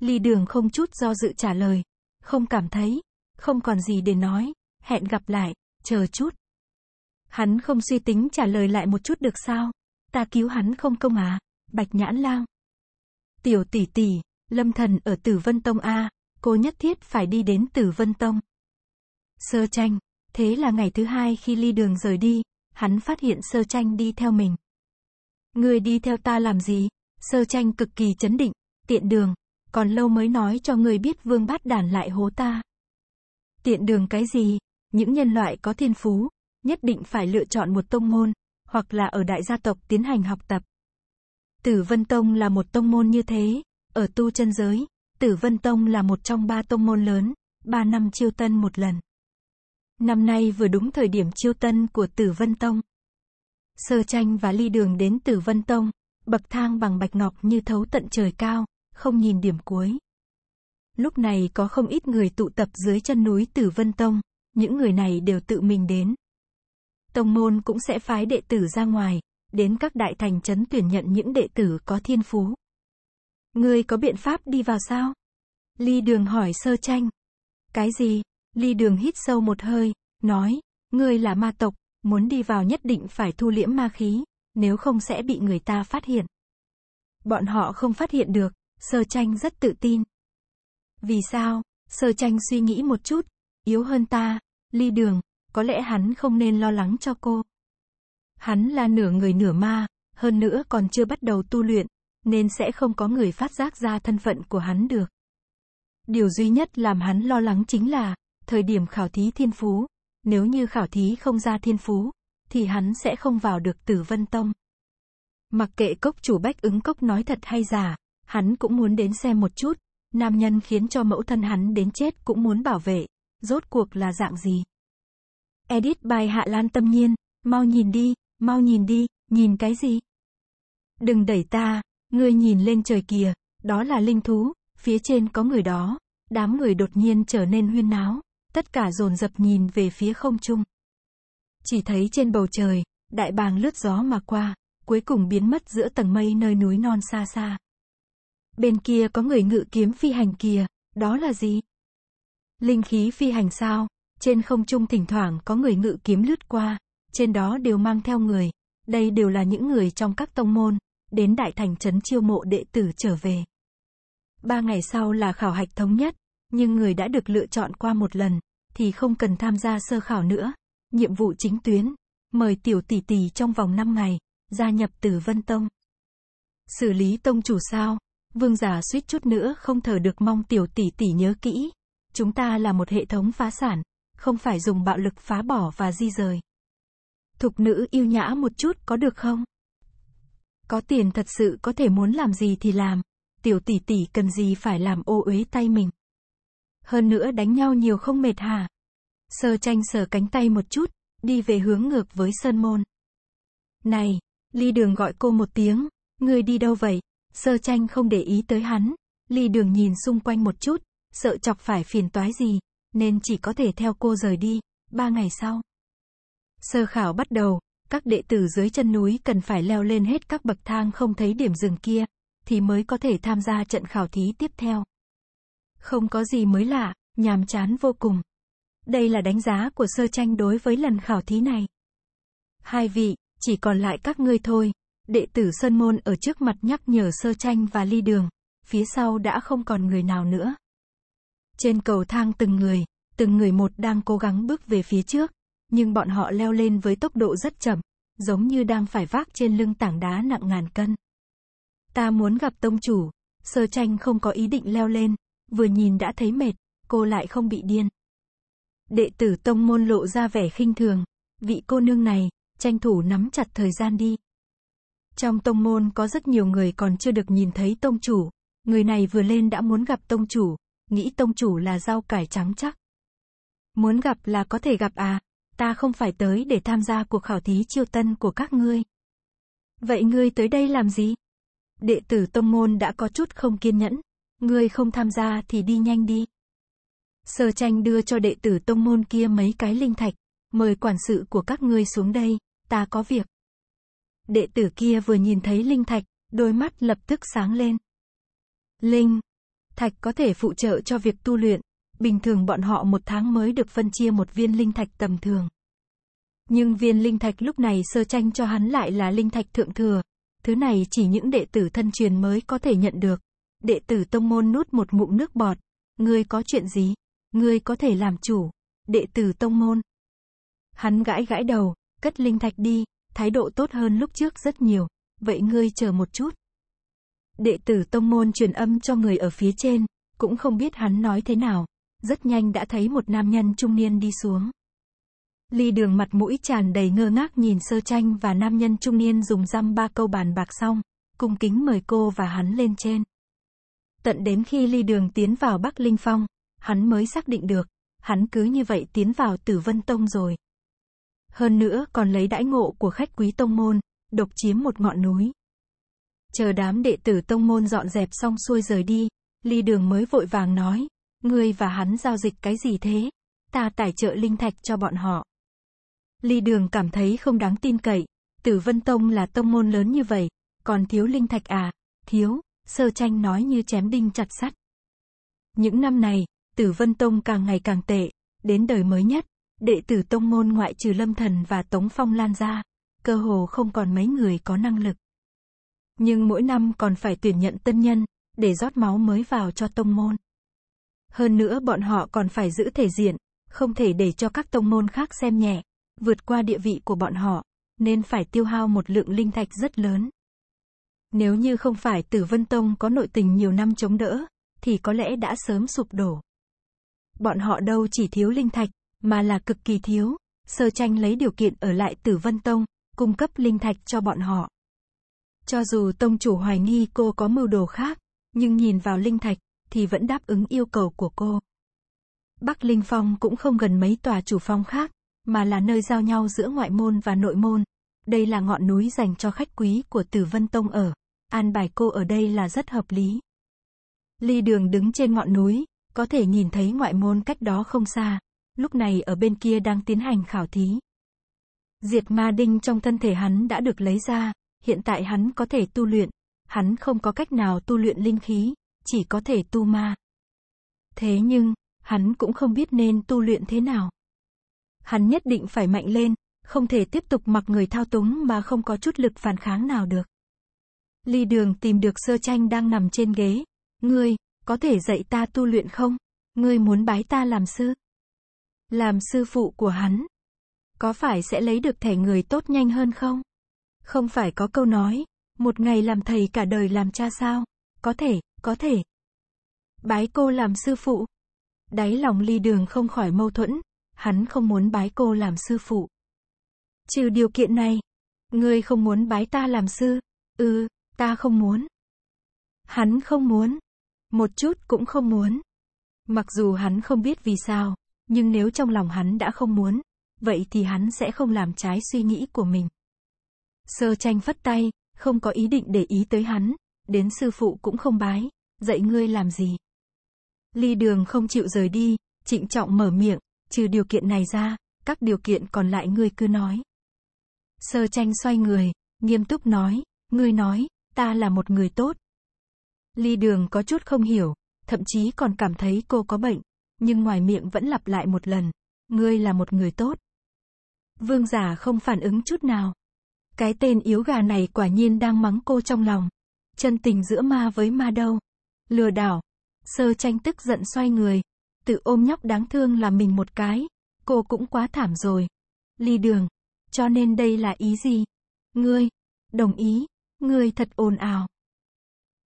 Ly đường không chút do dự trả lời. Không cảm thấy, không còn gì để nói, hẹn gặp lại, chờ chút. Hắn không suy tính trả lời lại một chút được sao? Ta cứu hắn không công à? Bạch nhãn lang. Tiểu tỷ tỷ, lâm thần ở Tử Vân Tông A, cô nhất thiết phải đi đến Tử Vân Tông. Sơ tranh. Thế là ngày thứ hai khi ly đường rời đi, hắn phát hiện sơ tranh đi theo mình. Người đi theo ta làm gì? Sơ tranh cực kỳ chấn định, tiện đường, còn lâu mới nói cho người biết vương bát đản lại hố ta. Tiện đường cái gì? Những nhân loại có thiên phú, nhất định phải lựa chọn một tông môn, hoặc là ở đại gia tộc tiến hành học tập. Tử Vân Tông là một tông môn như thế, ở tu chân giới, Tử Vân Tông là một trong ba tông môn lớn, ba năm chiêu tân một lần. Năm nay vừa đúng thời điểm chiêu tân của Tử Vân Tông. Sơ tranh và ly đường đến Tử Vân Tông, bậc thang bằng bạch ngọc như thấu tận trời cao, không nhìn điểm cuối. Lúc này có không ít người tụ tập dưới chân núi Tử Vân Tông, những người này đều tự mình đến. Tông môn cũng sẽ phái đệ tử ra ngoài, đến các đại thành trấn tuyển nhận những đệ tử có thiên phú. Ngươi có biện pháp đi vào sao? Ly đường hỏi sơ tranh. Cái gì? Ly Đường hít sâu một hơi, nói, ngươi là ma tộc, muốn đi vào nhất định phải thu liễm ma khí, nếu không sẽ bị người ta phát hiện. Bọn họ không phát hiện được, sơ tranh rất tự tin. Vì sao? Sơ tranh suy nghĩ một chút, yếu hơn ta, ly đường, có lẽ hắn không nên lo lắng cho cô. Hắn là nửa người nửa ma, hơn nữa còn chưa bắt đầu tu luyện, nên sẽ không có người phát giác ra thân phận của hắn được. Điều duy nhất làm hắn lo lắng chính là, thời điểm khảo thí thiên phú, nếu như khảo thí không ra thiên phú, thì hắn sẽ không vào được tử vân tông. Mặc kệ cốc chủ bách ứng cốc nói thật hay giả, hắn cũng muốn đến xem một chút, nam nhân khiến cho mẫu thân hắn đến chết cũng muốn bảo vệ, rốt cuộc là dạng gì. Edit bài Hạ Lan tâm nhiên, mau nhìn đi, mau nhìn đi, nhìn cái gì? Đừng đẩy ta, ngươi nhìn lên trời kìa, đó là linh thú, phía trên có người đó. Đám người đột nhiên trở nên huyên náo tất cả dồn dập nhìn về phía không trung. Chỉ thấy trên bầu trời, đại bàng lướt gió mà qua, cuối cùng biến mất giữa tầng mây nơi núi non xa xa. Bên kia có người ngự kiếm phi hành kìa, đó là gì? Linh khí phi hành sao? Trên không trung thỉnh thoảng có người ngự kiếm lướt qua, trên đó đều mang theo người. Đây đều là những người trong các tông môn, đến đại thành trấn chiêu mộ đệ tử trở về. Ba ngày sau là khảo hạch thống nhất, nhưng người đã được lựa chọn qua một lần, thì không cần tham gia sơ khảo nữa. Nhiệm vụ chính tuyến, mời tiểu tỷ tỷ trong vòng 5 ngày, gia nhập tử Vân Tông. Xử lý tông chủ sao? Vương giả suýt chút nữa không thở được mong tiểu tỷ tỷ nhớ kỹ. Chúng ta là một hệ thống phá sản, không phải dùng bạo lực phá bỏ và di rời. Thục nữ yêu nhã một chút có được không? Có tiền thật sự có thể muốn làm gì thì làm. Tiểu tỷ tỷ cần gì phải làm ô uế tay mình. Hơn nữa đánh nhau nhiều không mệt hả? Sơ tranh sờ cánh tay một chút, đi về hướng ngược với Sơn Môn. Này, Ly Đường gọi cô một tiếng, người đi đâu vậy? Sơ tranh không để ý tới hắn, Ly Đường nhìn xung quanh một chút, sợ chọc phải phiền toái gì, nên chỉ có thể theo cô rời đi, ba ngày sau. Sơ khảo bắt đầu, các đệ tử dưới chân núi cần phải leo lên hết các bậc thang không thấy điểm dừng kia, thì mới có thể tham gia trận khảo thí tiếp theo. Không có gì mới lạ, nhàm chán vô cùng. Đây là đánh giá của sơ tranh đối với lần khảo thí này. Hai vị, chỉ còn lại các ngươi thôi. Đệ tử Sơn Môn ở trước mặt nhắc nhở sơ tranh và ly đường. Phía sau đã không còn người nào nữa. Trên cầu thang từng người, từng người một đang cố gắng bước về phía trước. Nhưng bọn họ leo lên với tốc độ rất chậm, giống như đang phải vác trên lưng tảng đá nặng ngàn cân. Ta muốn gặp tông chủ, sơ tranh không có ý định leo lên, vừa nhìn đã thấy mệt, cô lại không bị điên. Đệ tử tông môn lộ ra vẻ khinh thường, vị cô nương này, tranh thủ nắm chặt thời gian đi. Trong tông môn có rất nhiều người còn chưa được nhìn thấy tông chủ, người này vừa lên đã muốn gặp tông chủ, nghĩ tông chủ là rau cải trắng chắc. Muốn gặp là có thể gặp à, ta không phải tới để tham gia cuộc khảo thí chiêu tân của các ngươi. Vậy ngươi tới đây làm gì? Đệ tử tông môn đã có chút không kiên nhẫn, ngươi không tham gia thì đi nhanh đi. Sở tranh đưa cho đệ tử tông môn kia mấy cái linh thạch, mời quản sự của các ngươi xuống đây, ta có việc. Đệ tử kia vừa nhìn thấy linh thạch, đôi mắt lập tức sáng lên. Linh, thạch có thể phụ trợ cho việc tu luyện, bình thường bọn họ một tháng mới được phân chia một viên linh thạch tầm thường. Nhưng viên linh thạch lúc này sơ tranh cho hắn lại là linh thạch thượng thừa, thứ này chỉ những đệ tử thân truyền mới có thể nhận được. Đệ tử tông môn nuốt một ngụm nước bọt. Ngươi có chuyện gì? Ngươi có thể làm chủ. Đệ tử tông môn. Hắn gãi gãi đầu, cất linh thạch đi, thái độ tốt hơn lúc trước rất nhiều. Vậy ngươi chờ một chút. Đệ tử tông môn truyền âm cho người ở phía trên, cũng không biết hắn nói thế nào. Rất nhanh đã thấy một nam nhân trung niên đi xuống. Ly đường mặt mũi tràn đầy ngơ ngác nhìn sơ tranh và nam nhân trung niên dùng răm ba câu bàn bạc xong, cung kính mời cô và hắn lên trên. Tận đến khi ly đường tiến vào Bắc Linh Phong, hắn mới xác định được, hắn cứ như vậy tiến vào Tử Vân Tông rồi. Hơn nữa còn lấy đãi ngộ của khách quý tông môn, độc chiếm một ngọn núi. Chờ đám đệ tử tông môn dọn dẹp xong xuôi rời đi, ly đường mới vội vàng nói, ngươi và hắn giao dịch cái gì thế? Ta tài trợ linh thạch cho bọn họ. Ly đường cảm thấy không đáng tin cậy, tử vân tông là tông môn lớn như vậy, còn thiếu linh thạch à, thiếu sơ tranh nói như chém đinh chặt sắt. Những năm này, tử vân tông càng ngày càng tệ, đến đời mới nhất, đệ tử tông môn ngoại trừ lâm thần và tống phong lan ra, cơ hồ không còn mấy người có năng lực. Nhưng mỗi năm còn phải tuyển nhận tân nhân, để rót máu mới vào cho tông môn. Hơn nữa bọn họ còn phải giữ thể diện, không thể để cho các tông môn khác xem nhẹ, vượt qua địa vị của bọn họ, nên phải tiêu hao một lượng linh thạch rất lớn. Nếu như không phải Tử Vân Tông có nội tình nhiều năm chống đỡ, thì có lẽ đã sớm sụp đổ. Bọn họ đâu chỉ thiếu linh thạch, mà là cực kỳ thiếu. Sơ tranh lấy điều kiện ở lại Tử Vân Tông, cung cấp linh thạch cho bọn họ. Cho dù tông chủ hoài nghi cô có mưu đồ khác, nhưng nhìn vào linh thạch, thì vẫn đáp ứng yêu cầu của cô. Bắc Linh Phong cũng không gần mấy tòa chủ phong khác, mà là nơi giao nhau giữa ngoại môn và nội môn. Đây là ngọn núi dành cho khách quý của Tử Vân Tông ở an bài cô ở đây là rất hợp lý. Ly đường đứng trên ngọn núi, có thể nhìn thấy ngoại môn cách đó không xa, lúc này ở bên kia đang tiến hành khảo thí. Diệt ma đinh trong thân thể hắn đã được lấy ra, hiện tại hắn có thể tu luyện, hắn không có cách nào tu luyện linh khí, chỉ có thể tu ma. Thế nhưng, hắn cũng không biết nên tu luyện thế nào. Hắn nhất định phải mạnh lên, không thể tiếp tục mặc người thao túng mà không có chút lực phản kháng nào được. Ly đường tìm được sơ tranh đang nằm trên ghế. Ngươi, có thể dạy ta tu luyện không? Ngươi muốn bái ta làm sư? Làm sư phụ của hắn. Có phải sẽ lấy được thẻ người tốt nhanh hơn không? Không phải có câu nói, một ngày làm thầy cả đời làm cha sao? Có thể, có thể. Bái cô làm sư phụ. Đáy lòng ly đường không khỏi mâu thuẫn, hắn không muốn bái cô làm sư phụ. Trừ điều kiện này, ngươi không muốn bái ta làm sư. Ừ, Ta không muốn. Hắn không muốn. Một chút cũng không muốn. Mặc dù hắn không biết vì sao, nhưng nếu trong lòng hắn đã không muốn, vậy thì hắn sẽ không làm trái suy nghĩ của mình. Sơ tranh phất tay, không có ý định để ý tới hắn, đến sư phụ cũng không bái, dạy ngươi làm gì. Ly đường không chịu rời đi, trịnh trọng mở miệng, trừ điều kiện này ra, các điều kiện còn lại ngươi cứ nói. Sơ tranh xoay người, nghiêm túc nói, ngươi nói, ta là một người tốt. Ly đường có chút không hiểu, thậm chí còn cảm thấy cô có bệnh, nhưng ngoài miệng vẫn lặp lại một lần, ngươi là một người tốt. Vương giả không phản ứng chút nào. Cái tên yếu gà này quả nhiên đang mắng cô trong lòng. Chân tình giữa ma với ma đâu. Lừa đảo. Sơ tranh tức giận xoay người. Tự ôm nhóc đáng thương là mình một cái. Cô cũng quá thảm rồi. Ly đường. Cho nên đây là ý gì? Ngươi. Đồng ý. Người thật ồn ào.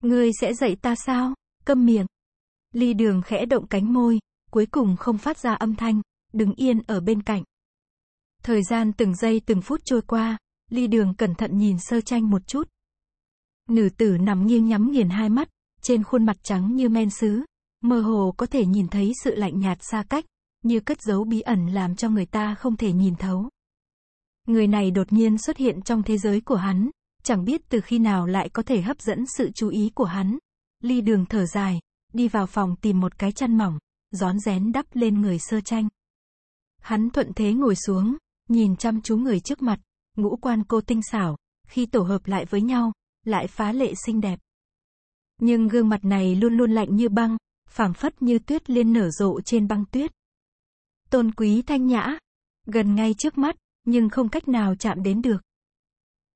Người sẽ dạy ta sao? Câm miệng. Ly đường khẽ động cánh môi, cuối cùng không phát ra âm thanh, đứng yên ở bên cạnh. Thời gian từng giây từng phút trôi qua, ly đường cẩn thận nhìn sơ tranh một chút. Nữ tử nằm nghiêng nhắm nghiền hai mắt, trên khuôn mặt trắng như men sứ, mơ hồ có thể nhìn thấy sự lạnh nhạt xa cách, như cất giấu bí ẩn làm cho người ta không thể nhìn thấu. Người này đột nhiên xuất hiện trong thế giới của hắn, chẳng biết từ khi nào lại có thể hấp dẫn sự chú ý của hắn. Ly đường thở dài, đi vào phòng tìm một cái chăn mỏng, gión rén đắp lên người sơ tranh. Hắn thuận thế ngồi xuống, nhìn chăm chú người trước mặt, ngũ quan cô tinh xảo, khi tổ hợp lại với nhau, lại phá lệ xinh đẹp. Nhưng gương mặt này luôn luôn lạnh như băng, phảng phất như tuyết liên nở rộ trên băng tuyết. Tôn quý thanh nhã, gần ngay trước mắt, nhưng không cách nào chạm đến được.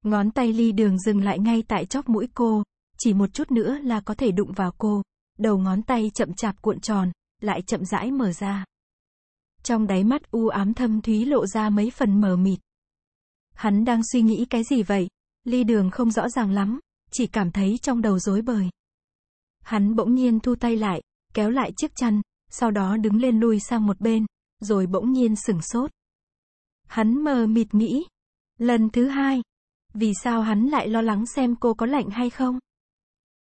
Ngón tay ly đường dừng lại ngay tại chóp mũi cô, chỉ một chút nữa là có thể đụng vào cô. Đầu ngón tay chậm chạp cuộn tròn, lại chậm rãi mở ra. Trong đáy mắt u ám thâm thúy lộ ra mấy phần mờ mịt. Hắn đang suy nghĩ cái gì vậy? Ly đường không rõ ràng lắm, chỉ cảm thấy trong đầu rối bời. Hắn bỗng nhiên thu tay lại, kéo lại chiếc chăn, sau đó đứng lên lui sang một bên, rồi bỗng nhiên sửng sốt. Hắn mờ mịt nghĩ. Lần thứ hai, vì sao hắn lại lo lắng xem cô có lạnh hay không?